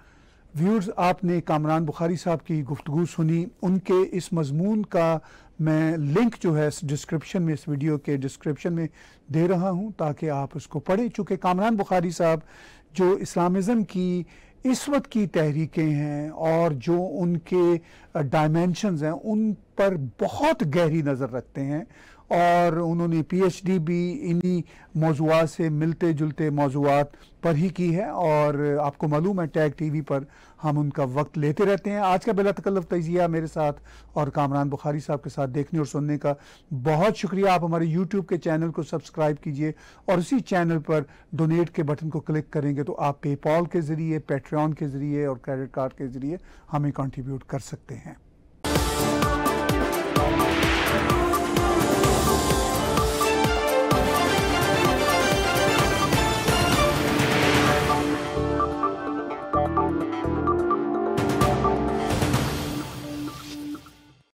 व्यूर्स आपने कामरान बुखारी साहब की गुफ्तु सुनी उनके इस मजमून का मैं लिंक जो है इस डिस्क्रिप्शन में इस वीडियो के डिस्क्रिप्शन में दे रहा हूं ताकि आप उसको पढ़ें चूँकि कामरान बुखारी साहब जो इस्लामिज़म की इस वक्त की तहरीकें हैं और जो उनके डायमेंशंस हैं उन पर बहुत गहरी नज़र रखते हैं और उन्होंने पीएचडी भी इन्हीं मौजूद से मिलते जुलते मौजूद पर ही की है और आपको मालूम है टैग टीवी पर हम उनका वक्त लेते रहते हैं आज का बेला तकल्लफ तजिया मेरे साथ और कामरान बुखारी साहब के साथ देखने और सुनने का बहुत शुक्रिया आप हमारे यूट्यूब के चैनल को सब्सक्राइब कीजिए और उसी चैनल पर डोनेट के बटन को क्लिक करेंगे तो आप पेपॉल के ज़रिए पेट्रॉन के ज़रिए और क्रेडिट कार्ड के ज़रिए हमें कॉन्ट्रीब्यूट कर सकते हैं